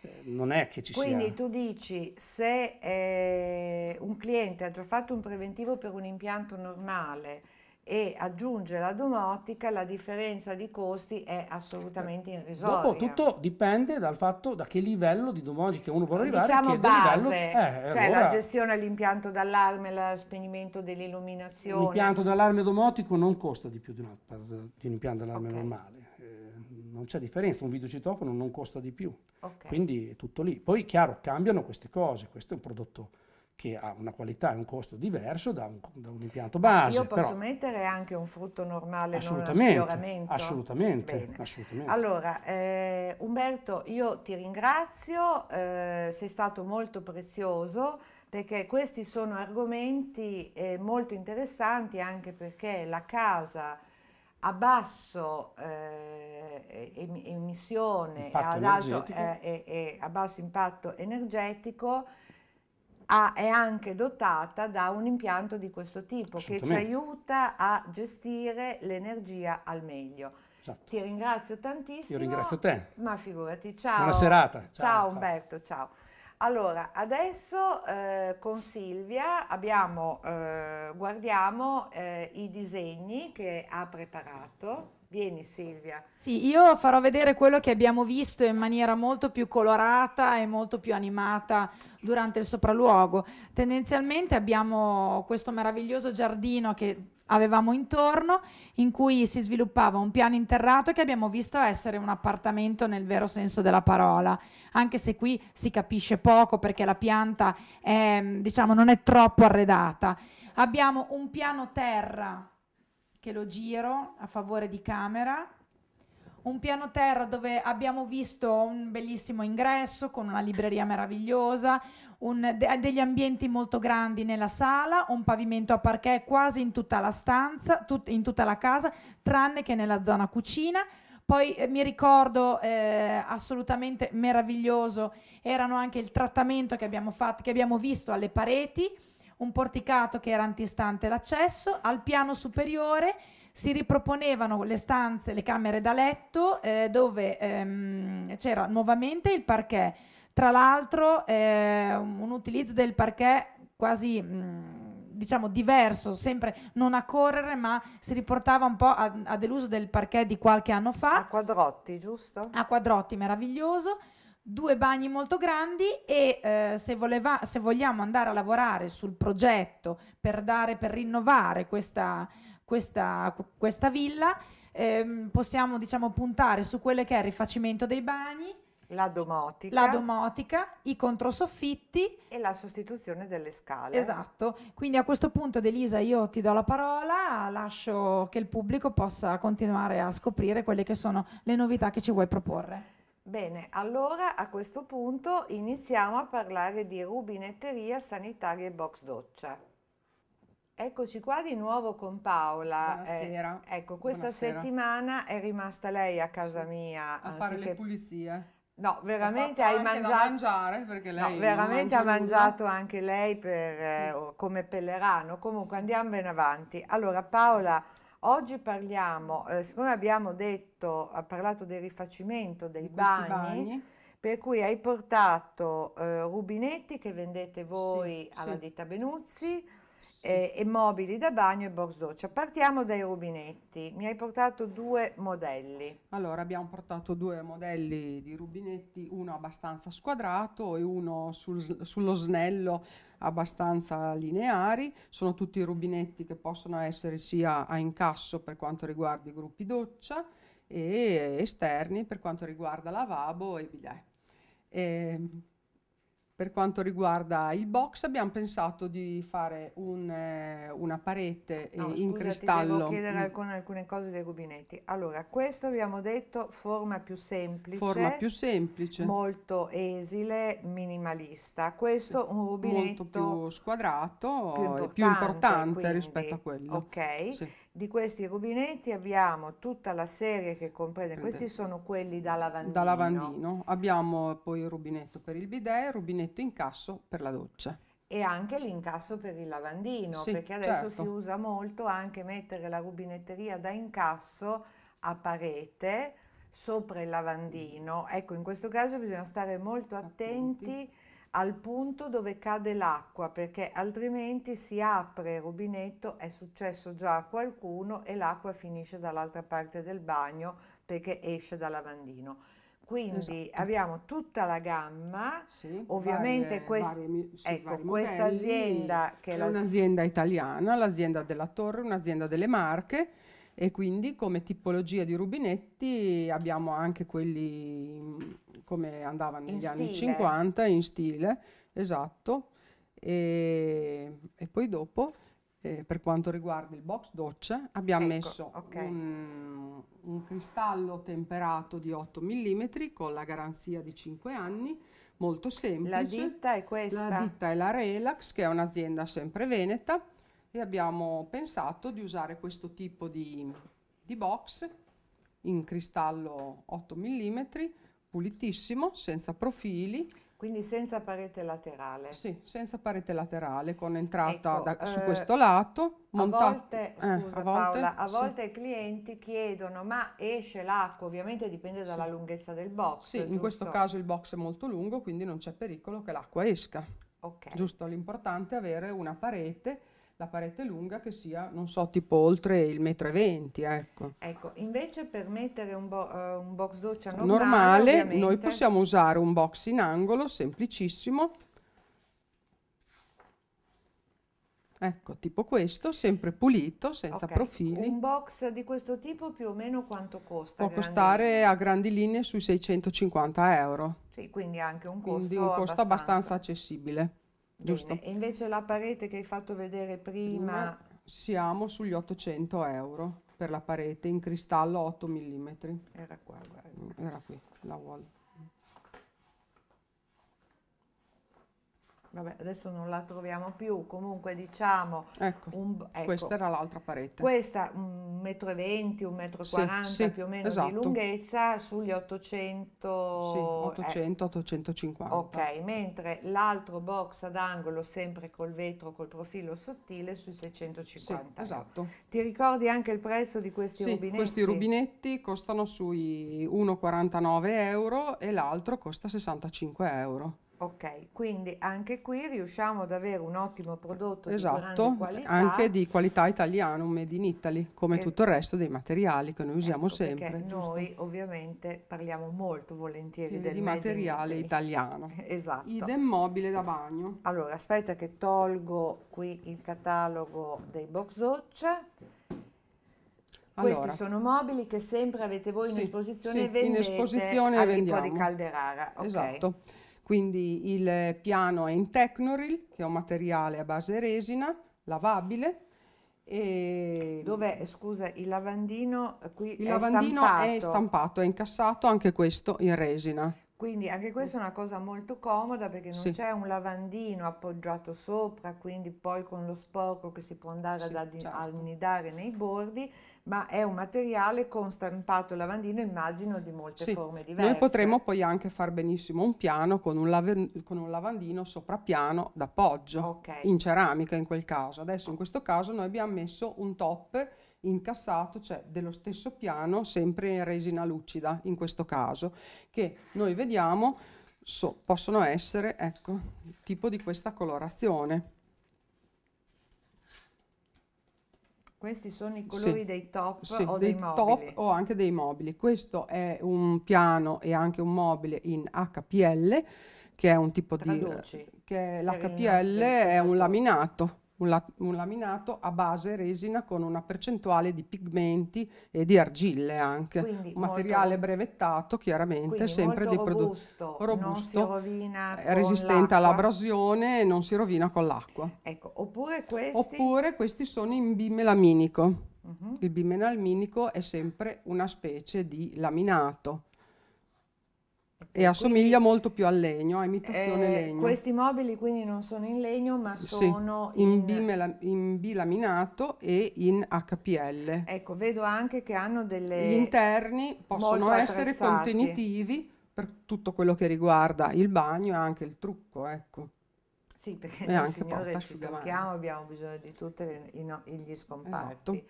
S5: eh, non è che ci Quindi sia... Quindi
S2: tu dici se eh, un cliente ha già fatto un preventivo per un impianto normale, e aggiunge la domotica, la differenza di costi è assolutamente irrisoria. Dopo
S5: tutto dipende dal fatto da che livello di domotica uno vuole eh, arrivare. Diciamo base, livello, eh, cioè allora, la gestione
S2: l'impianto d'allarme, lo spegnimento dell'illuminazione. L'impianto
S5: d'allarme domotico non costa di più di un, di un impianto d'allarme okay. normale. Eh, non c'è differenza, un videocitofono non costa di più, okay. quindi è tutto lì. Poi chiaro, cambiano queste cose, questo è un prodotto che ha una qualità e un costo diverso da un, da un impianto base. Ma io posso però...
S2: mettere anche un frutto normale, assolutamente, non sfioramento?
S5: Assolutamente, assolutamente.
S2: Allora, eh, Umberto, io ti ringrazio, eh, sei stato molto prezioso perché questi sono argomenti eh, molto interessanti anche perché la casa a basso eh, emissione e, ad alto, eh, e a basso impatto energetico ha, è anche dotata da un impianto di questo tipo che ci aiuta a gestire l'energia al meglio. Esatto. Ti ringrazio tantissimo. Io ringrazio te. Ma figurati, ciao. Buona serata. Ciao, ciao Umberto, ciao. Allora, adesso eh, con Silvia abbiamo, eh, guardiamo eh, i disegni che ha preparato. Vieni Silvia. Sì, io farò vedere
S4: quello che abbiamo visto in maniera molto più colorata e molto più animata durante il sopralluogo. Tendenzialmente abbiamo questo meraviglioso giardino che avevamo intorno in cui si sviluppava un piano interrato che abbiamo visto essere un appartamento nel vero senso della parola, anche se qui si capisce poco perché la pianta è, diciamo, non è troppo arredata. Abbiamo un piano terra che lo giro a favore di camera, un piano terra dove abbiamo visto un bellissimo ingresso con una libreria meravigliosa, un, de degli ambienti molto grandi nella sala, un pavimento a parquet quasi in tutta la stanza, tut in tutta la casa, tranne che nella zona cucina. Poi eh, mi ricordo eh, assolutamente meraviglioso erano anche il trattamento che abbiamo, fatto, che abbiamo visto alle pareti un porticato che era antistante l'accesso, al piano superiore si riproponevano le stanze, le camere da letto eh, dove ehm, c'era nuovamente il parquet, tra l'altro eh, un utilizzo del parquet quasi... Mh, mm, diciamo diverso, sempre non a correre, ma si riportava un po' a, a dell'uso del parquet di qualche anno fa. A quadrotti, giusto? A quadrotti, meraviglioso due bagni molto grandi e eh, se, voleva, se, vogliamo andare a lavorare sul progetto per, dare, per rinnovare questa, questa, questa villa, ehm, possiamo diciamo, puntare su quello che è il rifacimento dei
S2: bagni, la domotica. la
S4: domotica.
S2: i controsoffitti e la sostituzione delle scale. Esatto,
S4: quindi a questo punto Delisa io ti do la parola, lascio che il pubblico possa continuare a scoprire quelle che sono le novità che ci vuoi proporre.
S2: Bene, allora a questo punto iniziamo a parlare di rubinetteria sanitaria e box doccia. Eccoci qua di nuovo con Paola. Buonasera. Eh, ecco, questa Buonasera. settimana è rimasta lei a casa sì. mia. A fare le pulizie. No, veramente hai mangiato... Da mangiare
S6: perché lei... No, veramente ha mangiato
S2: nulla. anche lei per, eh, sì. eh, come pellerano. Comunque sì. andiamo ben avanti. Allora Paola Oggi parliamo, eh, siccome abbiamo detto, ha parlato del rifacimento dei bagni, bagni, per cui hai portato eh, rubinetti che vendete voi sì, alla sì. ditta Benuzzi, eh, e mobili da bagno e box doccia. Partiamo dai rubinetti. Mi hai portato due modelli. Allora, abbiamo portato due modelli
S6: di rubinetti, uno abbastanza squadrato e uno sul, sullo snello abbastanza lineari. Sono tutti rubinetti che possono essere sia a incasso per quanto riguarda i gruppi doccia e esterni per quanto riguarda lavabo e bidet. E, ehm, per quanto riguarda il box abbiamo pensato di fare un, eh, una parete eh, no, in scusate, cristallo. Devo chiedere mm.
S2: alcune, alcune, cose dei rubinetti. Allora, questo abbiamo detto forma più semplice. Forma più semplice. Molto esile, minimalista. Questo sì, un rubinetto... Molto più squadrato più e più importante quindi. rispetto a quello. Ok. Sì. Di questi rubinetti abbiamo tutta la serie che comprende, questi sono quelli da lavandino. Da lavandino,
S6: abbiamo poi il rubinetto per il bidet, il rubinetto incasso per la doccia
S2: e anche l'incasso per il lavandino, sì, perché adesso certo. si usa molto anche mettere la rubinetteria da incasso a parete sopra il lavandino. Ecco, in questo caso bisogna stare molto attenti, attenti al punto dove cade l'acqua perché altrimenti si apre il rubinetto, è successo già a qualcuno e l'acqua finisce dall'altra parte del bagno perché esce dal lavandino. Quindi esatto. abbiamo tutta la gamma, sì, ovviamente varie, quest varie, sì, ecco, questa azienda che è la...
S6: un'azienda italiana, l'azienda della Torre, un'azienda delle Marche e quindi come tipologia di rubinetti abbiamo anche quelli mm, come andavano negli anni 50 in stile, esatto. E, e poi dopo, eh, per quanto riguarda il box docce, abbiamo ecco, messo okay. un, un, cristallo temperato di 8 mm con la garanzia di 5 anni, molto semplice. La ditta
S2: è questa? La ditta
S6: è la Relax, che è un'azienda sempre veneta e abbiamo pensato di usare questo tipo di, di box in cristallo 8 mm, pulitissimo, senza profili. Quindi senza parete
S2: laterale?
S6: Sì, senza parete laterale, con entrata ecco, da, su eh, questo lato. Monta- a volte, eh, a volte, Paola, a volte
S2: sì. i clienti chiedono ma esce l'acqua, ovviamente dipende dalla sì. lunghezza del box. Sì, giusto? in questo caso
S6: il box è molto lungo, quindi non c'è pericolo che l'acqua esca. Okay. Giusto, l'importante è avere una parete la parete lunga che sia, non so, tipo oltre il metro e venti, ecco. Ecco,
S2: invece per mettere un, bo uh, un box doccia normale, normale noi
S6: possiamo usare un box in angolo, semplicissimo, Ecco, tipo questo, sempre pulito, senza okay. profili.
S2: Un box di questo tipo più o meno quanto costa? Può costare
S6: linee? a grandi linee sui 650 euro.
S2: Sì, quindi anche un costo, quindi un costo abbastanza,
S6: abbastanza accessibile giusto? Bene.
S2: Invece la parete che hai fatto vedere prima...
S6: Siamo sugli 800 euro per la parete in cristallo 8 mm. Era qua, guarda. Era qui, la wall.
S2: vabbè, adesso non la troviamo più, comunque diciamo... Ecco, un, ecco questa era
S6: l'altra parete.
S2: Questa, un metro e venti, un metro e quaranta sì, sì, più o meno esatto. di lunghezza, sugli 800... Sì, 800,
S6: eh, 850.
S2: Ok, mentre l'altro box ad angolo, sempre col vetro, col profilo sottile, sui 650 sì, esatto. Ti ricordi anche il prezzo di questi rubinetti? questi
S6: rubinetti costano sui 1,49 euro e l'altro costa 65 euro. Ok,
S2: quindi anche qui riusciamo ad avere un ottimo prodotto esatto, di qualità. anche di
S6: qualità italiana, un made in Italy, come che, tutto il resto dei materiali che noi usiamo ecco, sempre.
S2: Noi giusto? ovviamente parliamo molto volentieri del di materiale italiano. Esatto. Idem mobile da bagno. Allora, aspetta che tolgo qui il catalogo dei box watch. Allora, Questi sono mobili che sempre avete voi in sì, esposizione e sì, vendete in esposizione vendiamo. di
S6: Calderara. Okay. Esatto. Quindi il piano è in Tecnoril, che è un materiale a base resina, lavabile, e Dove, scusa, il
S2: lavandino qui il è lavandino stampato. è stampato,
S6: è incassato anche questo in resina.
S2: Quindi anche questa è una cosa molto comoda perché non sì. c'è un lavandino appoggiato sopra, quindi poi con lo sporco che si può andare sì, ad certo. annidare nei bordi, ma è un materiale con stampato lavandino, immagino, di molte sì, forme diverse. Noi potremmo poi
S6: anche far benissimo un piano con un, lav con un lavandino soprapiano d'appoggio, okay. in ceramica in quel caso. Adesso in questo caso noi abbiamo messo un top incassato, cioè dello stesso piano, sempre in resina lucida in questo caso, che noi vediamo so, possono essere, ecco, tipo di questa colorazione.
S2: Questi sono i colori sì, dei top sì, o dei, dei top
S6: o anche dei mobili. Questo è un piano e anche un mobile in HPL, che è un tipo Traduci, di... Eh, che l'HPL è un laminato un, la un laminato a base resina con una percentuale di pigmenti e di argille anche. Quindi un materiale molto, brevettato chiaramente, sempre dei prodotti robusto,
S2: eh, resistente
S6: all'abrasione e non si rovina con l'acqua. Ecco,
S2: oppure questi?
S6: Oppure questi sono in bimelaminico. Uh mm-hmm. -huh. Il bimelaminico è sempre una specie di laminato e assomiglia quindi, molto più al legno, a imitazione eh, legno. Questi
S2: mobili quindi non sono in legno ma sono sì, in,
S6: in, bilaminato e in HPL.
S2: Ecco, vedo anche che hanno delle... Gli interni possono essere contenitivi
S6: per tutto quello che riguarda il bagno e anche il trucco, ecco.
S2: Sì, perché e noi signore ci tocchiamo, abbiamo bisogno di tutti no, gli scomparti. Esatto.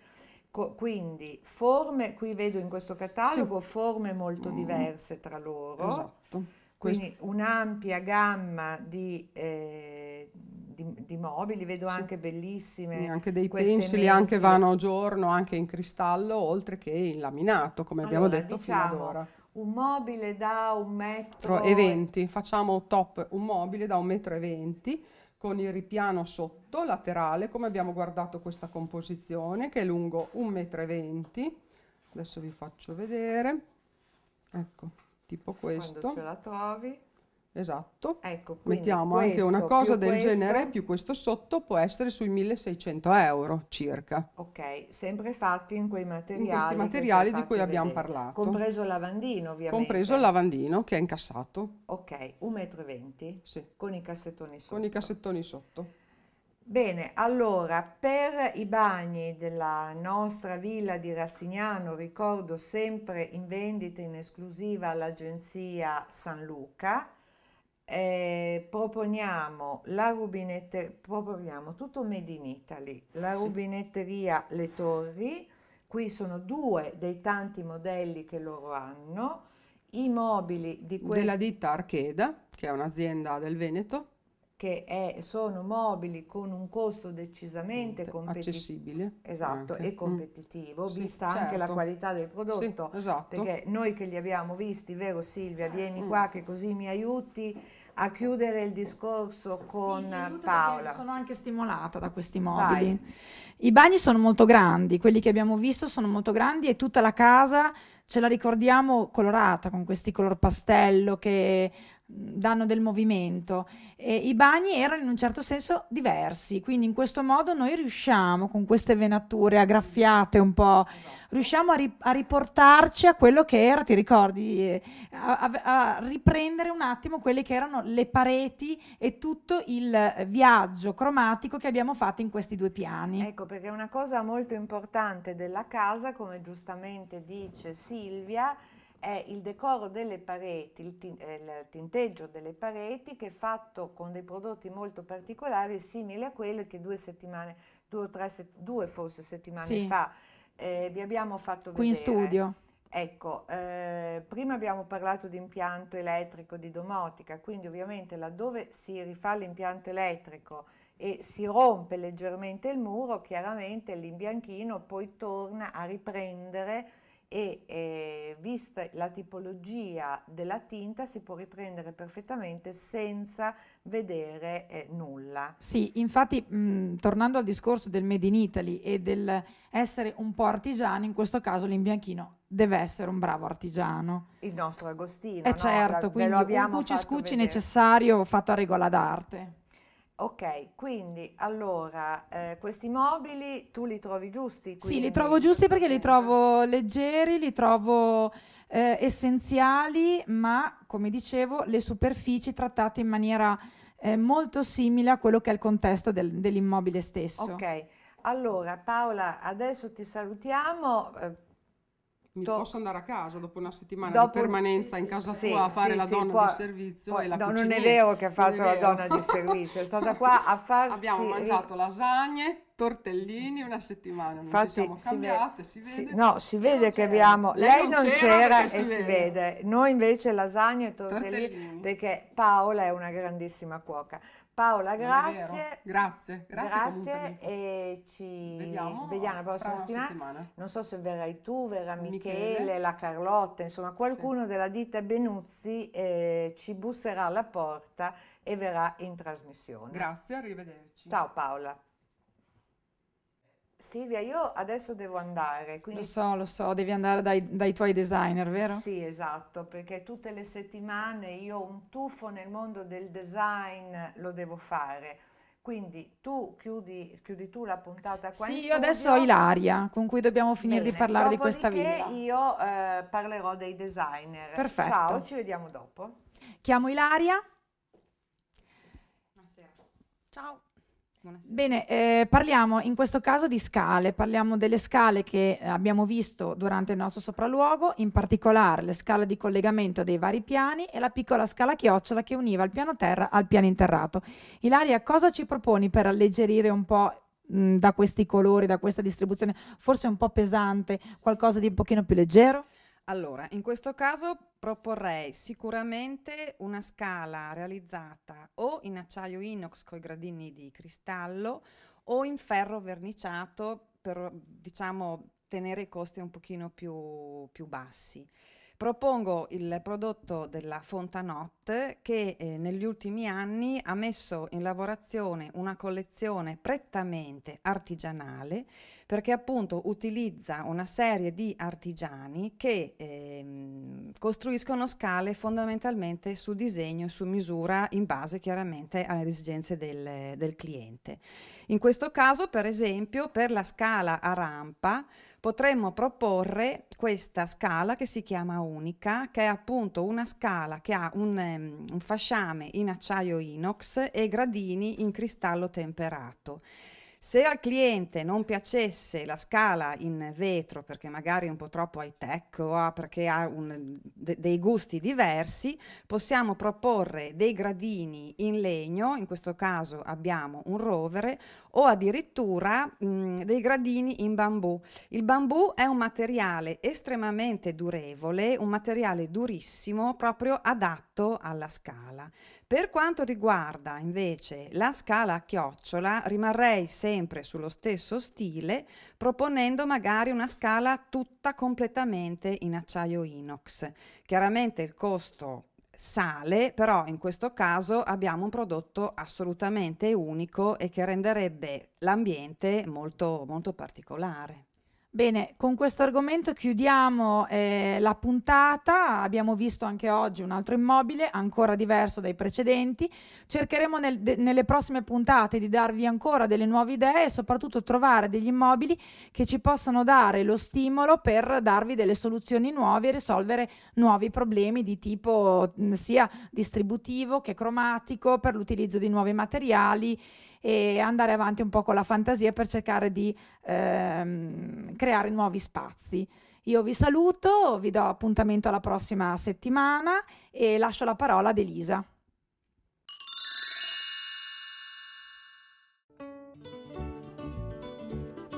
S2: Co quindi forme, qui vedo in questo catalogo sì. forme molto mm. diverse tra loro, esatto. quindi un'ampia gamma di, eh, di, di, mobili, vedo sì. anche bellissime. E anche dei pensili, anche vanno
S6: a giorno, anche in cristallo, oltre che in laminato, come allora, abbiamo detto diciamo, fino ad diciamo, ora
S2: un mobile da un metro e venti,
S6: facciamo top un mobile da un metro e venti con il ripiano sotto dritto, laterale, come abbiamo guardato questa composizione, che è lungo 1,20 m. Adesso vi faccio vedere. Ecco, tipo questo. Quando
S2: ce la trovi. Esatto. Ecco, Mettiamo anche una cosa del questo. genere,
S6: più questo sotto può essere sui 1600 euro circa.
S2: Ok, sempre fatti in quei materiali. In questi materiali di cui abbiamo vedere. parlato. Compreso il lavandino, ovviamente. Compreso
S6: il lavandino che è
S2: incassato. Ok, 1,20 m. Sì. Con i cassettoni sotto. Con i cassettoni sotto. Bene, allora per i bagni della nostra villa di Rassignano, ricordo sempre in vendita in esclusiva all'agenzia San Luca, eh, proponiamo, la rubinetter- proponiamo tutto Made in Italy, la sì. rubinetteria Le Torri, qui sono due dei tanti modelli che loro hanno, i mobili di questa... Della ditta Archeda, che è un'azienda del Veneto che è, sono mobili con un costo decisamente accessibile esatto, e mm. competitivo, mm. vista sì, anche la certo. qualità del prodotto, sì, esatto. perché noi che li abbiamo visti, vero Silvia, vieni mm. qua che così mi aiuti a chiudere il discorso con sì, Paola. Sono anche stimolata da questi mobili.
S4: Vai. I bagni sono molto grandi, quelli che abbiamo visto sono molto grandi e tutta la casa ce la ricordiamo colorata con questi color pastello che danno del movimento. E I bagni erano in un certo senso diversi, quindi in questo modo noi riusciamo con queste venature aggraffiate un po', riusciamo a, ri a riportarci a quello che era, ti ricordi, eh, a, a, a, riprendere un attimo quelle che erano le pareti e tutto il viaggio cromatico che abbiamo fatto in questi due piani.
S2: Ecco, perché una cosa molto importante della casa, come giustamente dice Silvia, è il decoro delle pareti, eh, il, tinteggio delle pareti che è fatto con dei prodotti molto particolari simili a quello che due settimane, due o tre, due forse settimane sì. fa eh, vi abbiamo fatto Qui vedere. Qui in studio. Ecco, eh, prima abbiamo parlato di impianto elettrico di domotica, quindi ovviamente laddove si rifà l'impianto elettrico e si rompe leggermente il muro, chiaramente l'imbianchino poi torna a riprendere e eh, vista la tipologia della tinta si può riprendere perfettamente senza vedere eh, nulla. Sì,
S4: infatti mh, mm, tornando al discorso del Made in Italy e del essere un po' artigiano, in questo caso l'imbianchino deve essere un bravo artigiano.
S2: Il nostro Agostino. E eh no? certo, la, quindi un cucci scucci necessario
S4: fatto a regola d'arte.
S2: Ok, quindi allora eh, questi mobili tu li trovi giusti? Quindi? Sì, li trovo giusti
S4: perché li trovo leggeri, li trovo eh, essenziali, ma come dicevo le superfici trattate in maniera eh, molto simile a quello che è il contesto del, dell'immobile stesso. Ok,
S2: allora Paola adesso ti salutiamo.
S6: Eh, mi Do posso andare a casa dopo una settimana dopo, di permanenza in casa sì, tua a fare sì, la donna può, di
S2: servizio può, e la no, cuciniera. Non è vero che ha fatto la donna di servizio, è stata
S6: qua a farsi... Abbiamo mangiato lasagne, tortellini una settimana, non Infatti, ci siamo cambiate, si vede. Si vede. Si, no,
S2: si vede che abbiamo... Lei, lei non c'era e si vede. si vede. Noi invece lasagne e tortellini, tortellini perché Paola è una grandissima cuoca. Paola, grazie. Grazie, grazie. Grazie e ci vediamo, eh, vediamo la prossima settimana. settimana. Non so se verrai tu, verrà Michele, Michele. la Carlotta, insomma qualcuno sì. della ditta Benuzzi eh, ci busserà alla porta e verrà in trasmissione. Grazie,
S6: arrivederci.
S2: Ciao Paola. Silvia, io adesso devo andare. Quindi... Lo so,
S4: lo so, devi andare dai, dai, tuoi designer, vero? Sì,
S2: esatto, perché tutte le settimane io un tuffo nel mondo del design lo devo fare. Quindi tu chiudi, chiudi tu la puntata qua. Sì, io adesso ho Ilaria
S4: con cui dobbiamo finire Bene, di parlare di questa villa.
S2: Io eh, parlerò dei designer. Perfetto. Ciao, ci vediamo dopo.
S4: Chiamo Ilaria.
S2: Buonasera. Ciao.
S4: Buonasera. Bene, eh, parliamo in questo caso di scale, parliamo delle scale che abbiamo visto durante il nostro sopralluogo, in particolare le scale di collegamento dei vari piani e la piccola scala chiocciola che univa il piano terra al piano interrato. Ilaria, cosa ci proponi per alleggerire un po' mh, mm, da questi colori, da questa distribuzione, forse un po' pesante, qualcosa di un pochino più leggero?
S7: Allora, in questo caso proporrei sicuramente una scala realizzata o in acciaio inox con i gradini di cristallo o in ferro verniciato per diciamo, tenere i costi un pochino più, più bassi. Propongo il prodotto della Fontanot che eh, negli ultimi anni ha messo in lavorazione una collezione prettamente artigianale perché appunto utilizza una serie di artigiani che ehm, costruiscono scale fondamentalmente su disegno e su misura in base chiaramente alle esigenze del, del cliente. In questo caso per esempio per la scala a rampa potremmo proporre questa scala che si chiama unica, che è appunto una scala che ha un, um, un fasciame in acciaio inox e gradini in cristallo temperato. Se al cliente non piacesse la scala in vetro perché magari è un po' troppo high tech o perché ha un, de, dei gusti diversi, possiamo proporre dei gradini in legno, in questo caso abbiamo un rovere, o addirittura mh, dei gradini in bambù. Il bambù è un materiale estremamente durevole, un materiale durissimo, proprio adatto alla scala. Per quanto riguarda invece la scala a chiocciola, rimarrei sempre sullo stesso stile, proponendo magari una scala tutta completamente in acciaio inox. Chiaramente il costo sale, però in questo caso abbiamo un prodotto assolutamente unico e che renderebbe l'ambiente molto, molto particolare.
S4: Bene, con questo argomento chiudiamo eh, la puntata, abbiamo visto anche oggi un altro immobile ancora diverso dai precedenti, cercheremo nel, de, nelle prossime puntate di darvi ancora delle nuove idee e soprattutto trovare degli immobili che ci possano dare lo stimolo per darvi delle soluzioni nuove e risolvere nuovi problemi di tipo sia distributivo che cromatico per l'utilizzo di nuovi materiali e andare avanti un po' con la fantasia per cercare di ehm, creare nuovi spazi. Io vi saluto, vi do appuntamento alla prossima settimana e lascio la parola ad Elisa.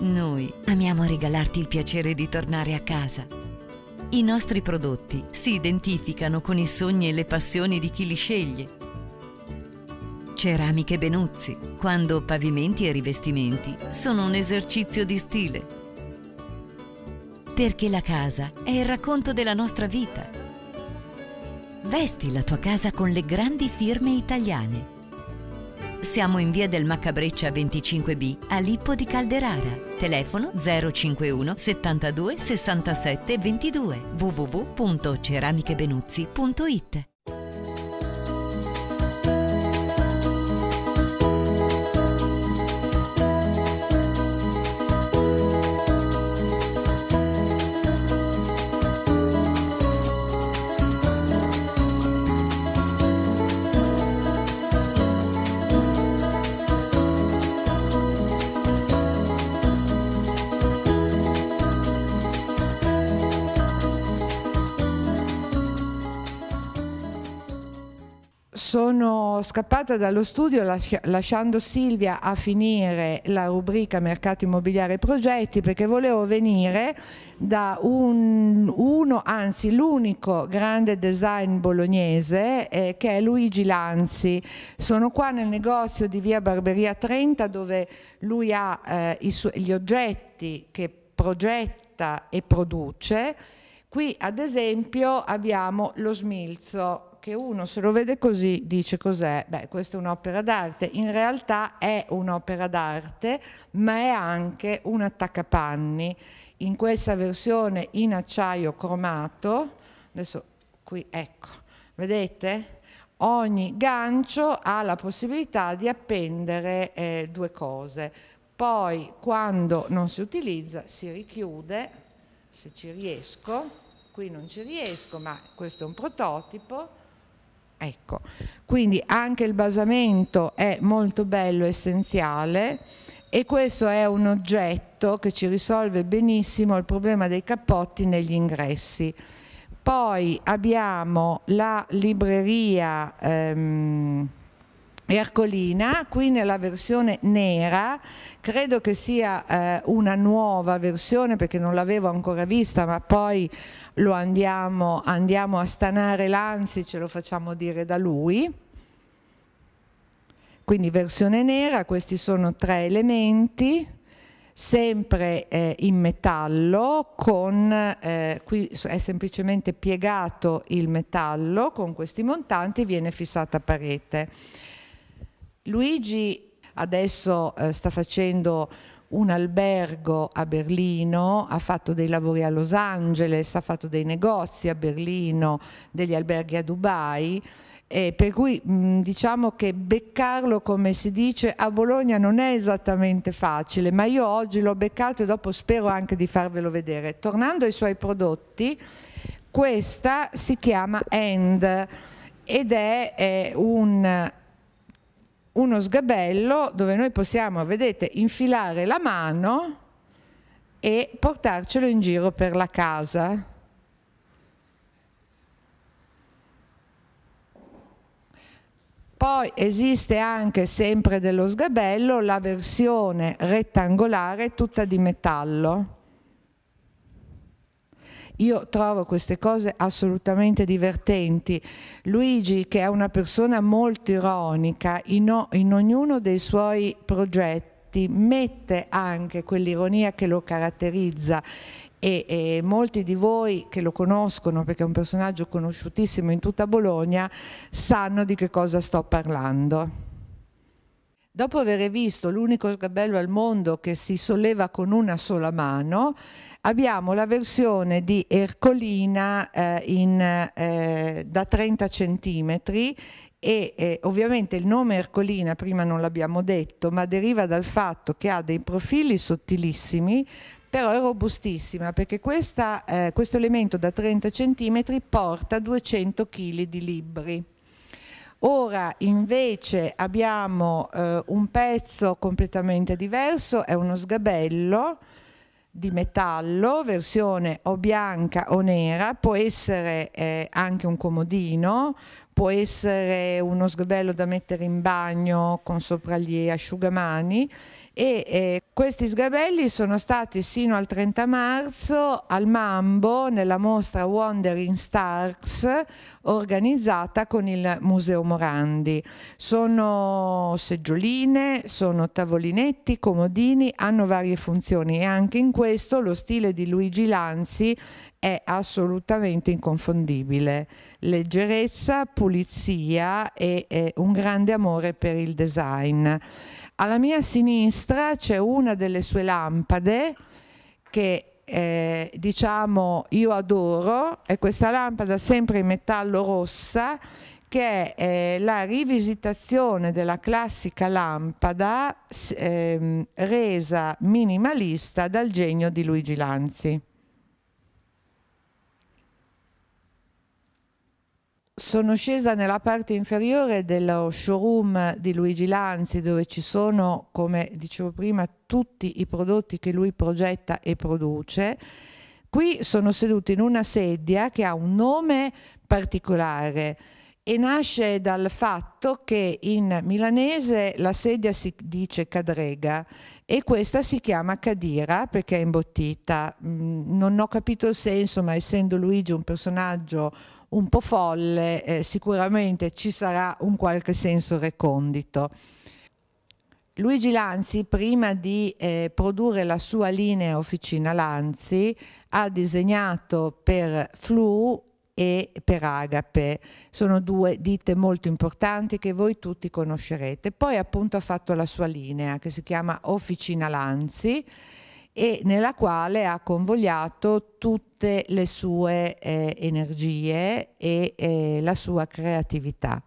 S1: Noi amiamo regalarti il piacere di tornare a casa. I nostri prodotti si identificano con i sogni e le passioni di chi li sceglie Ceramiche Benuzzi, quando pavimenti e rivestimenti sono un esercizio di stile. Perché la casa è il racconto della nostra vita. Vesti la tua casa con le grandi firme italiane. Siamo in via del Maccabreccia 25B a Lippo di Calderara. Telefono 051 72 67 22 www.ceramichebenuzzi.it
S2: sono scappata dallo studio lasciando Silvia a finire la rubrica mercato immobiliare e progetti perché volevo venire da un, uno, anzi l'unico grande design bolognese eh, che è Luigi Lanzi. Sono qua nel negozio di via Barberia 30 dove lui ha eh, gli oggetti che progetta e produce. Qui ad esempio abbiamo lo smilzo, che uno se lo vede così dice cos'è? Beh, questa è un'opera d'arte. In realtà è un'opera d'arte, ma è anche un attaccapanni. In questa versione in acciaio cromato, adesso qui ecco, vedete? Ogni gancio ha la possibilità di appendere eh, due cose. Poi quando non si utilizza si richiude, se ci riesco, qui non ci riesco ma questo è un prototipo, Ecco. Quindi anche il basamento è molto bello, essenziale e questo è un oggetto che ci risolve benissimo il problema dei cappotti negli ingressi. Poi abbiamo la libreria ehm, Ercolina, qui nella versione nera, credo che sia eh, una nuova versione perché non l'avevo ancora vista, ma poi lo andiamo, andiamo a stanare l'anzi, ce lo facciamo dire da lui. Quindi versione nera, questi sono tre elementi, sempre eh, in metallo, con, eh, qui è semplicemente piegato il metallo con questi montanti, viene fissata parete. Luigi adesso eh, sta facendo un albergo a Berlino, ha fatto dei lavori a Los Angeles, ha fatto dei negozi a Berlino, degli alberghi a Dubai. Eh, per cui diciamo che beccarlo, come si dice, a Bologna non è esattamente facile, ma io oggi l'ho beccato e dopo spero anche di farvelo vedere. Tornando ai suoi prodotti, questa si chiama End ed è, è un uno sgabello dove noi possiamo, vedete, infilare la mano e portarcelo in giro per la casa. Poi esiste anche sempre dello sgabello la versione rettangolare tutta di metallo io trovo queste cose assolutamente divertenti. Luigi, che è una persona molto ironica, in, in ognuno dei suoi progetti, mette anche quell'ironia che lo caratterizza e, e, molti di voi che lo conoscono, perché è un personaggio conosciutissimo in tutta Bologna, sanno di che cosa sto parlando. Dopo aver visto l'unico sgabello al mondo che si solleva con una sola mano, abbiamo la versione di Ercolina eh, in, eh, da 30 cm e eh, ovviamente il nome Ercolina prima non l'abbiamo detto, ma deriva dal fatto che ha dei profili sottilissimi però è robustissima perché questa, eh, questo elemento da 30 cm porta 200 kg di libri. Ora invece abbiamo eh, un pezzo completamente diverso, è uno sgabello di metallo, versione o bianca o nera, può essere eh, anche un comodino, può essere uno sgabello da mettere in bagno con sopra gli asciugamani e eh, questi sgabelli sono stati sino al 30 marzo al Mambo nella mostra Wandering Starks organizzata con il Museo Morandi. Sono seggioline, sono tavolinetti, comodini, hanno varie funzioni e anche in questo lo stile di Luigi Lanzi è assolutamente inconfondibile. Leggerezza, pulizia e eh, un grande amore per il design. Alla mia sinistra c'è una delle sue lampade che eh, diciamo io adoro, è questa lampada sempre in metallo rossa che è eh, la rivisitazione della classica lampada eh, resa minimalista dal genio di Luigi Lanzi. sono scesa nella parte inferiore dello showroom di Luigi Lanzi dove ci sono, come dicevo prima, tutti i prodotti che lui progetta e produce. Qui sono seduta in una sedia che ha un nome particolare e nasce dal fatto che in milanese la sedia si dice cadrega e questa si chiama cadira perché è imbottita. Mm, non ho capito il senso, ma essendo Luigi un personaggio un po' folle, eh, sicuramente ci sarà un qualche senso recondito. Luigi Lanzi, prima di eh, produrre la sua linea Officina Lanzi, ha disegnato per Flu e per Agape. Sono due ditte molto importanti che voi tutti conoscerete. Poi appunto ha fatto la sua linea che si chiama Officina Lanzi e nella quale ha convogliato tutte le sue eh, energie e eh, la sua creatività.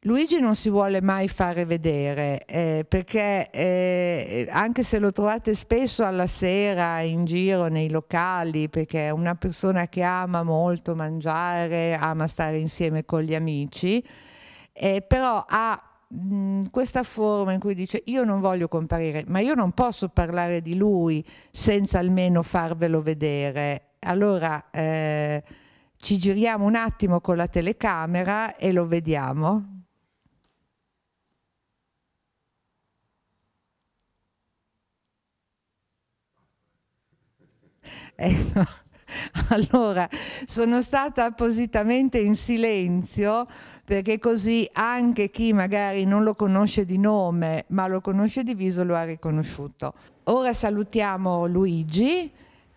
S2: Luigi non si vuole mai fare vedere eh, perché eh, anche se lo trovate spesso alla sera in giro nei locali perché è una persona che ama molto mangiare, ama stare insieme con gli amici, eh, però ha Mm, questa forma in cui dice io non voglio comparire, ma io non posso parlare di lui senza almeno farvelo vedere. Allora eh, ci giriamo un attimo con la telecamera e lo vediamo. Eh, no. Allora, sono stata appositamente in silenzio perché così anche chi magari non lo conosce di nome, ma lo conosce di viso, lo ha riconosciuto. Ora salutiamo Luigi,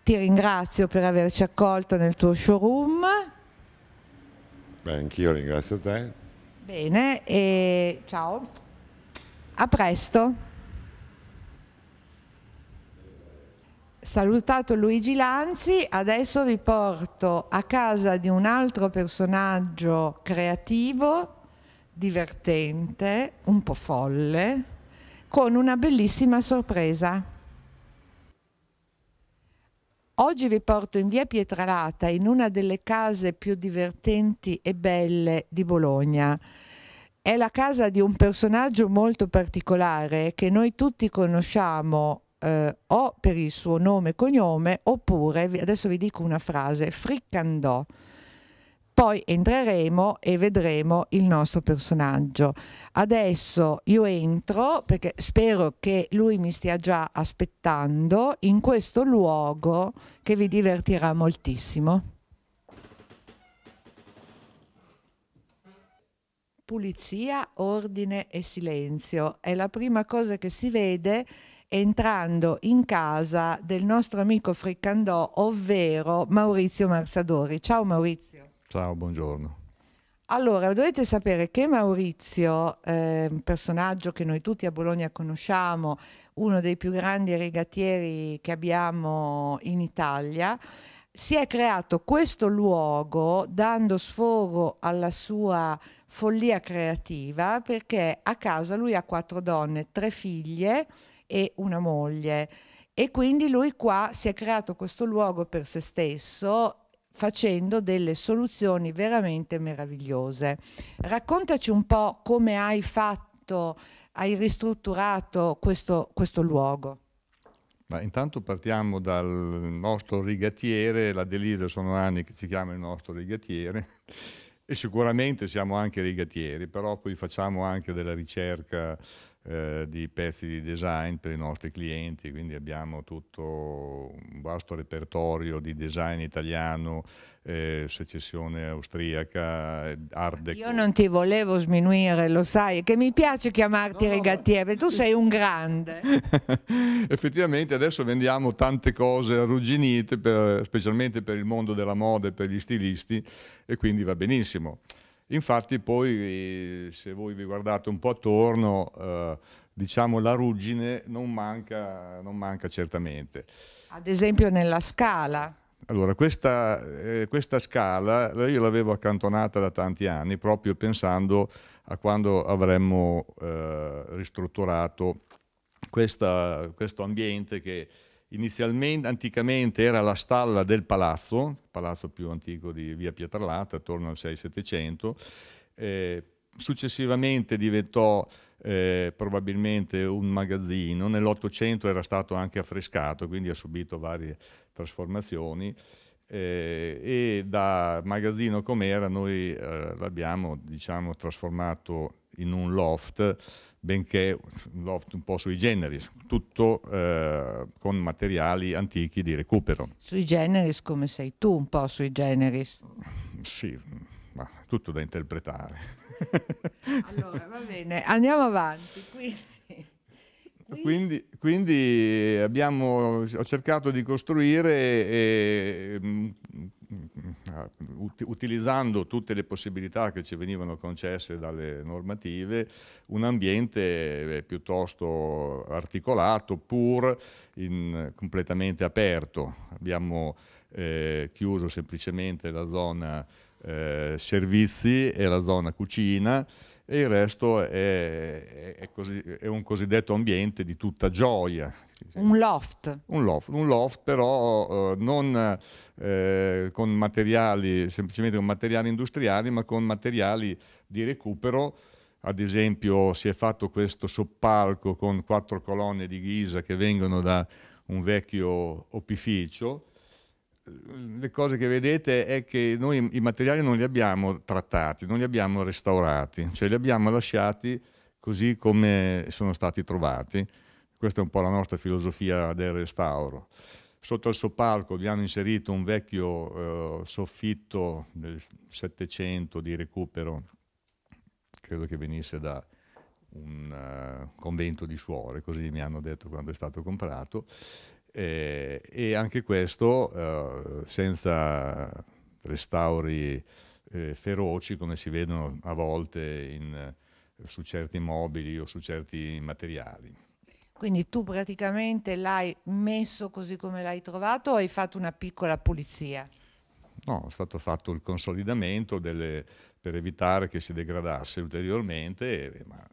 S2: ti ringrazio per averci accolto nel tuo showroom.
S8: Beh, anch'io ringrazio te.
S2: Bene, e ciao. A presto. salutato Luigi Lanzi, adesso vi porto a casa di un altro personaggio creativo, divertente, un po' folle, con una bellissima sorpresa. Oggi vi porto in via Pietralata, in una delle case più divertenti e belle di Bologna. È la casa di un personaggio molto particolare che noi tutti conosciamo eh, o per il suo nome e cognome oppure, adesso vi dico una frase, friccandò. Poi entreremo e vedremo il nostro personaggio. Adesso io entro perché spero che lui mi stia già aspettando in questo luogo che vi divertirà moltissimo. Pulizia, ordine e silenzio è la prima cosa che si vede entrando in casa del nostro amico Friccandò, ovvero Maurizio Marsadori. Ciao Maurizio.
S8: Ciao, buongiorno.
S2: Allora, dovete sapere che Maurizio, eh, un personaggio che noi tutti a Bologna conosciamo, uno dei più grandi rigatieri che abbiamo in Italia, si è creato questo luogo dando sfogo alla sua follia creativa perché a casa lui ha quattro donne, tre figlie e una moglie. E quindi lui qua si è creato questo luogo per se stesso facendo delle soluzioni veramente meravigliose. Raccontaci un po' come hai fatto, hai ristrutturato questo, questo luogo.
S8: Ma intanto partiamo dal nostro rigatiere, la Delirio sono anni che si chiama il nostro rigatiere e sicuramente siamo anche rigatieri, però poi facciamo anche della ricerca eh, di pezzi di design per i nostri clienti, quindi abbiamo tutto un vasto repertorio di design italiano, eh, secessione austriaca, art Io
S2: non ti volevo sminuire, lo sai, che mi piace chiamarti no, Regattier, perché tu sei un grande.
S8: Effettivamente adesso vendiamo tante cose arrugginite, per, specialmente per il mondo della moda e per gli stilisti, e quindi va benissimo. Infatti poi se voi vi guardate un po' attorno, eh, diciamo la ruggine non manca, non manca, certamente.
S2: Ad esempio nella scala?
S8: Allora, questa, eh, questa scala io l'avevo accantonata da tanti anni proprio pensando a quando avremmo eh, ristrutturato questa, questo ambiente che inizialmente, anticamente era la stalla del palazzo, il palazzo più antico di via Pietralata, attorno al 6-700, eh, successivamente diventò eh, probabilmente un magazzino, nell'Ottocento era stato anche affrescato, quindi ha subito varie trasformazioni. Eh, e da magazzino com'era noi eh, l'abbiamo diciamo, trasformato in un loft benché un loft un po' sui generis, tutto eh, con materiali antichi di recupero.
S2: Sui generis come sei tu, un po' sui generis?
S8: Sì, ma tutto da interpretare.
S2: allora, va bene, andiamo avanti. Quindi.
S8: Quindi, quindi abbiamo, ho cercato di costruire, e, mm, utilizzando tutte le possibilità che ci venivano concesse dalle normative, un ambiente eh, piuttosto articolato, pur in, completamente aperto. Abbiamo eh, chiuso semplicemente la zona eh, servizi e la zona cucina, e il resto è, è, così, è, un cosiddetto ambiente di tutta gioia.
S6: Un loft.
S8: Un loft, un loft però eh, non eh, con materiali, semplicemente con materiali industriali, ma con materiali di recupero. Ad esempio si è fatto questo soppalco con quattro colonne di ghisa che vengono da un vecchio opificio le cose che vedete è che noi i materiali non li abbiamo trattati, non li abbiamo restaurati, cioè li abbiamo lasciati così come sono stati trovati. Questa è un po' la nostra filosofia del restauro. Sotto al soppalco abbiamo inserito un vecchio eh, soffitto del Settecento di recupero, credo che venisse da un uh, convento di suore, così mi hanno detto quando è stato comprato, eh, e anche questo eh, senza restauri eh, feroci come si vedono a volte in, su certi mobili o su certi materiali.
S2: Quindi tu praticamente l'hai messo così come l'hai trovato o hai fatto una piccola pulizia?
S8: No, è stato fatto il consolidamento delle, per evitare che si degradasse ulteriormente, ma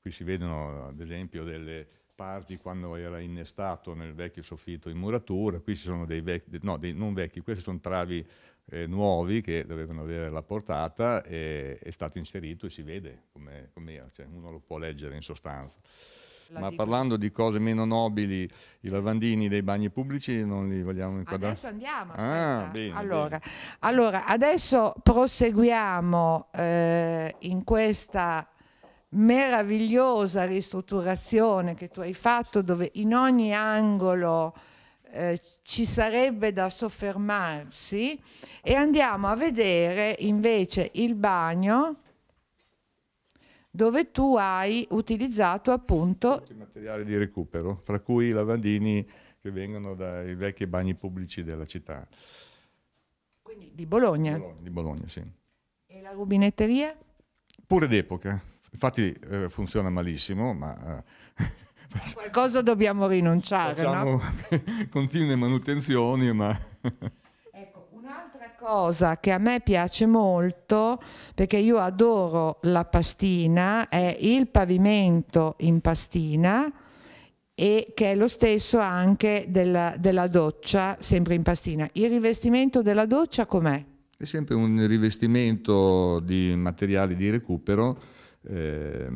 S8: qui si vedono ad esempio delle parti quando era innestato nel vecchio soffitto in muratura, qui ci sono dei vecchi, no, dei non vecchi, questi sono travi eh, nuovi che dovevano avere la portata, e, è stato inserito e si vede come era, cioè uno lo può leggere in sostanza. La Ma dico. parlando di cose meno nobili, i lavandini dei bagni pubblici non li vogliamo inquadrare? Adesso andiamo, ah, bene, allora, bene.
S2: allora, adesso proseguiamo eh, in questa meravigliosa ristrutturazione che tu hai fatto dove in ogni angolo eh, ci sarebbe da soffermarsi e andiamo a vedere invece il bagno dove tu hai utilizzato appunto i
S8: materiali di recupero, fra cui i lavandini che vengono dai vecchi bagni pubblici della città.
S2: Quindi di Bologna? Di Bologna,
S8: di Bologna sì.
S2: E la rubinetteria?
S8: Pure d'epoca, Infatti eh, funziona malissimo, ma... Eh,
S2: Qualcosa dobbiamo rinunciare, no?
S8: Continue manutenzioni, ma... Ecco,
S2: un'altra cosa che a me piace molto, perché io adoro la pastina, è il pavimento in pastina, e che è lo stesso anche della, della, doccia, sempre in pastina. Il rivestimento della doccia com'è?
S8: È sempre un rivestimento di materiali di recupero eh,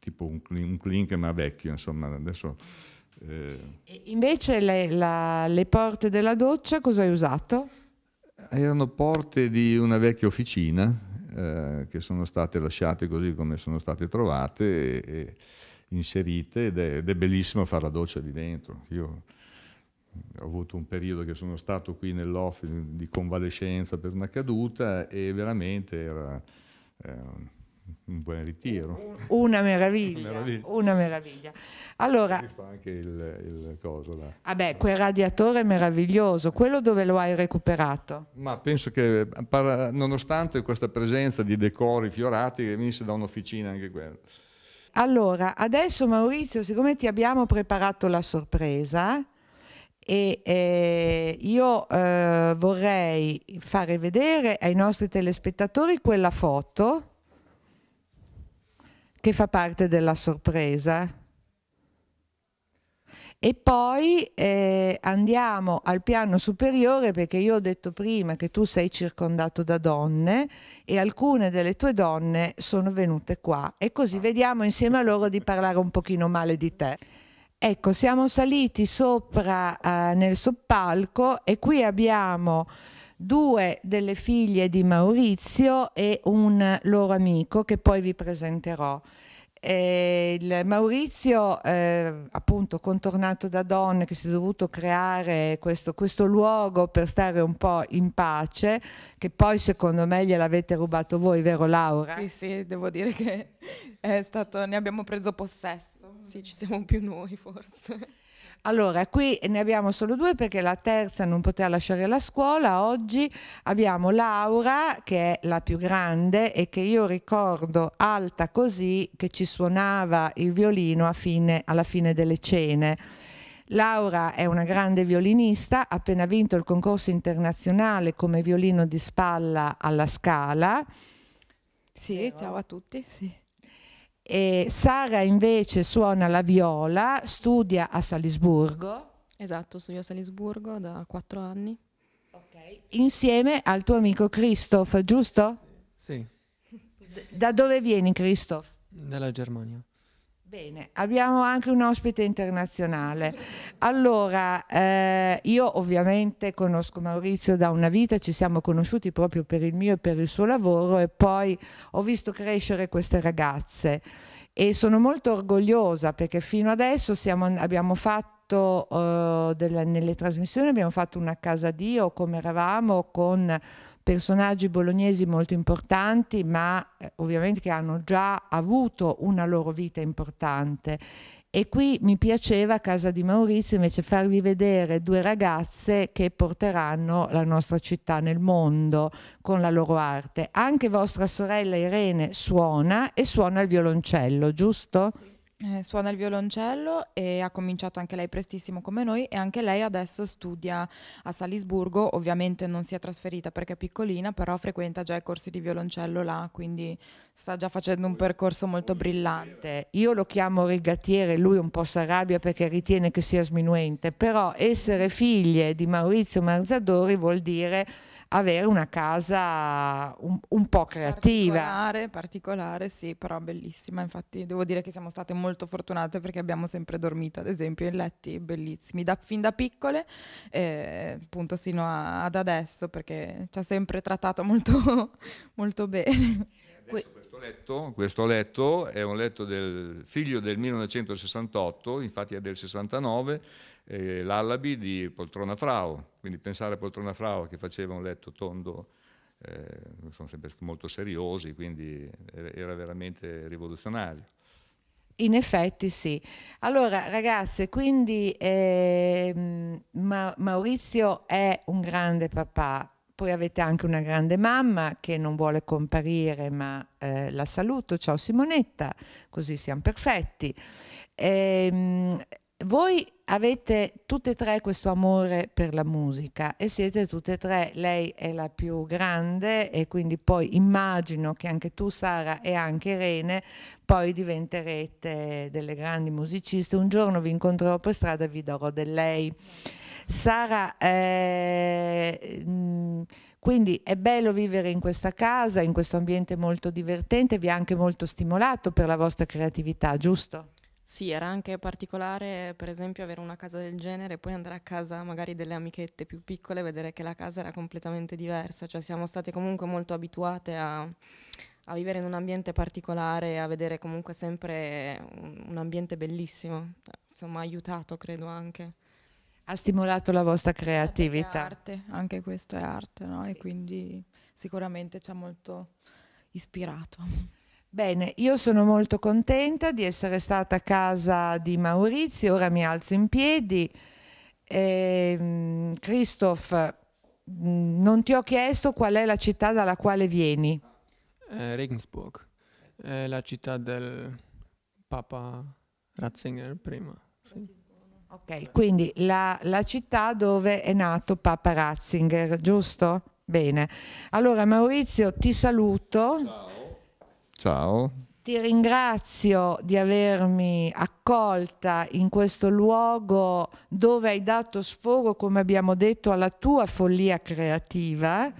S8: tipo un, un clink ma vecchio, insomma, adesso... Eh.
S2: Invece le, la, le porte della doccia cosa hai usato?
S8: Erano porte di una vecchia officina, eh, che sono state lasciate così come sono state trovate e, e inserite ed è, ed è, bellissimo fare la doccia lì dentro. Io ho avuto un periodo che sono stato qui nell'office di convalescenza per una caduta e veramente era... Eh, un buon ritiro. Una
S2: meraviglia, una meraviglia. Allora, si
S8: fa anche il, il coso là.
S2: Vabbè, ah quel radiatore meraviglioso, quello dove lo hai recuperato?
S8: Ma penso che nonostante questa presenza di decori fiorati, che venisse da un'officina anche quello.
S2: Allora, adesso Maurizio, siccome ti abbiamo preparato la sorpresa, e eh, io eh, vorrei fare vedere ai nostri telespettatori quella foto che fa parte della sorpresa. E poi eh, andiamo al piano superiore perché io ho detto prima che tu sei circondato da donne e alcune delle tue donne sono venute qua e così vediamo insieme a loro di parlare un pochino male di te. Ecco, siamo saliti sopra eh, nel soppalco e qui abbiamo due delle figlie di Maurizio e un loro amico che poi vi presenterò. Maurizio, eh, appunto contornato da donne, che si è dovuto creare questo, questo, luogo per stare un po' in pace, che poi secondo me gliel'avete rubato voi, vero Laura? Sì,
S9: sì, devo dire che stato, ne abbiamo preso possesso. Sì, ci siamo più noi forse.
S2: Allora, qui ne abbiamo solo due perché la terza non poteva lasciare la scuola. Oggi abbiamo Laura, che è la più grande e che io ricordo alta così, che ci suonava il violino fine, alla fine delle cene. Laura è una grande violinista, ha appena vinto il concorso internazionale come violino di spalla alla Scala.
S9: Sì, ciao a tutti. Sì.
S2: E Sara invece suona la viola, studia a Salisburgo.
S9: Esatto, studio a Salisburgo da quattro anni.
S2: Ok, Insieme al tuo amico Christoph, giusto? Sì. Da dove vieni Christoph?
S5: Dalla Germania. Bene,
S2: abbiamo anche un ospite internazionale. Allora, eh, io ovviamente conosco Maurizio da una vita, ci siamo conosciuti proprio per il mio e per il suo lavoro e poi ho visto crescere queste ragazze e sono molto orgogliosa perché fino adesso siamo, abbiamo fatto eh, delle, nelle trasmissioni abbiamo fatto una casa Dio come eravamo con personaggi bolognesi molto importanti, ma eh, ovviamente che hanno già avuto una loro vita importante. E qui mi piaceva a casa di Maurizio invece farvi vedere due ragazze che porteranno la nostra città nel mondo con la loro arte. Anche vostra sorella Irene suona e suona il violoncello, giusto? Sì
S9: eh, suona il violoncello e ha cominciato anche lei prestissimo come noi e anche lei adesso studia a Salisburgo, ovviamente non si è trasferita perché è piccolina, però frequenta già i corsi di violoncello là, quindi sta già facendo un percorso molto brillante.
S2: Io lo chiamo regatiere, lui un po' si arrabbia perché ritiene che sia sminuente, però essere figlie di Maurizio Marzadori vuol dire avere una casa un, un po' creativa. Particolare,
S9: particolare, sì, però bellissima. Infatti devo dire che siamo state molto fortunate perché abbiamo sempre dormito, ad esempio, in letti bellissimi, da, fin da piccole, eh, appunto sino a, ad adesso, perché ci ha sempre trattato molto, molto bene.
S8: letto, questo letto è un letto del figlio del 1968, infatti è del 69 eh, l'Allabi di Poltrona Frao, quindi pensare a Poltrona Frao che faceva un letto tondo, eh, sono sempre molto seriosi, quindi era veramente rivoluzionario.
S2: In effetti sì. Allora ragazze, quindi eh, Ma- Maurizio è un grande papà, poi avete anche una grande mamma che non vuole comparire, ma eh, la saluto. Ciao Simonetta, così siamo perfetti. E, ehm, voi avete tutte e tre questo amore per la musica e siete tutte e tre, lei è la più grande e quindi poi immagino che anche tu Sara e anche Irene poi diventerete delle grandi musiciste. Un giorno vi incontrerò per strada e vi darò del lei. Sara, eh, mm, quindi è bello vivere in questa casa, in questo ambiente molto divertente, vi ha anche molto stimolato per la vostra creatività, giusto?
S9: Sì, era anche particolare, per esempio, avere una casa del genere e poi andare a casa magari delle amichette più piccole e vedere che la casa era completamente diversa. Cioè siamo state comunque molto abituate a, a vivere in un ambiente particolare, e a vedere comunque sempre un, un ambiente bellissimo. Insomma, ha aiutato, credo anche.
S2: Ha stimolato la vostra creatività. Arte, anche questo è arte, no? Sì.
S9: E quindi sicuramente ci ha molto ispirato.
S2: Bene, io sono molto contenta di essere stata a casa di Maurizio, ora mi alzo in piedi. Eh, Christoph, mm, non ti ho chiesto qual è la città dalla quale vieni.
S5: Eh, Regensburg, è la città del Papa Ratzinger prima. Sì.
S2: Ok, quindi la, la città dove è nato Papa Ratzinger, giusto? Bene. Allora Maurizio, ti saluto. Ciao Ciao. Ti ringrazio di avermi accolta in questo luogo dove hai dato sfogo, come abbiamo detto, alla tua follia creativa.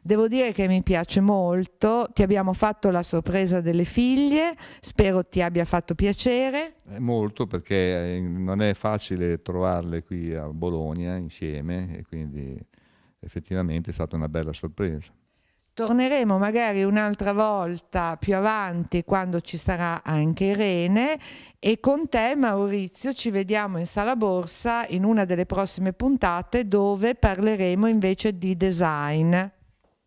S2: Devo dire che mi piace molto, ti abbiamo fatto la sorpresa delle figlie, spero ti abbia fatto piacere.
S8: Eh, molto perché eh, non è facile trovarle qui a Bologna insieme e quindi effettivamente è stata una bella sorpresa.
S2: Torneremo magari un'altra volta più avanti quando ci sarà anche Irene e con te Maurizio ci vediamo in Sala Borsa in una delle prossime puntate dove parleremo invece di design.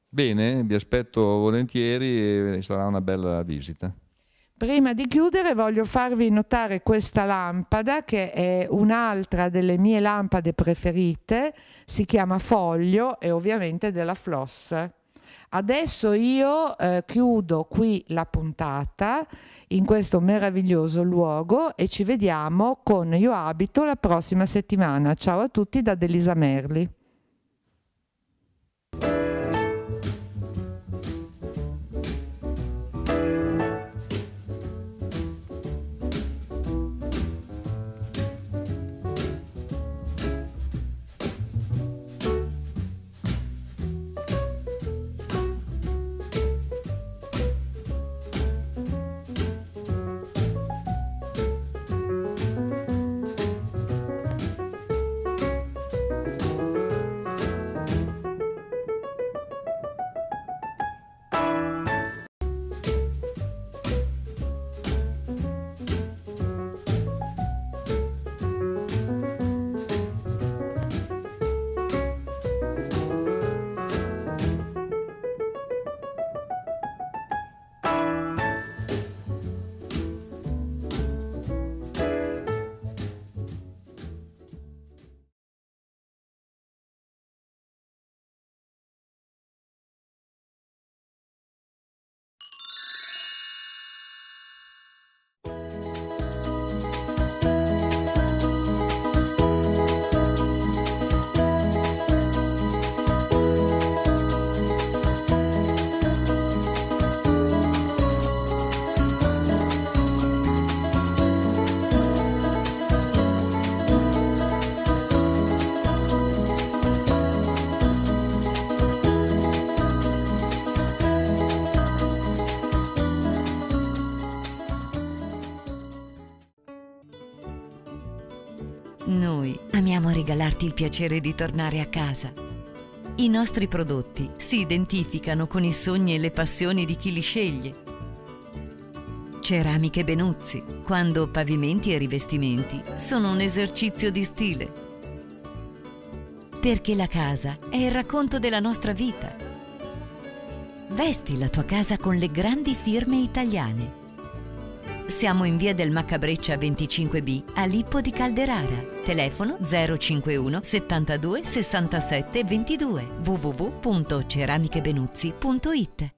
S8: Bene, vi aspetto volentieri e sarà una bella visita.
S2: Prima di chiudere voglio farvi notare questa lampada che è un'altra delle mie lampade preferite, si chiama Foglio e ovviamente della Floss. Adesso io eh, chiudo qui la puntata in questo meraviglioso luogo e ci vediamo con Io Abito la prossima settimana. Ciao a tutti da Delisa Merli.
S1: vogliamo regalarti il piacere di tornare a casa. I nostri prodotti si identificano con i sogni e le passioni di chi li sceglie. Ceramiche Benuzzi, quando pavimenti e rivestimenti sono un esercizio di stile. Perché la casa è il racconto della nostra vita. Vesti la tua casa con le grandi firme italiane. Siamo in via del Maccabreccia 25B a Lippo di Calderara. Telefono 051 72 67 22 www.ceramichebenuzzi.it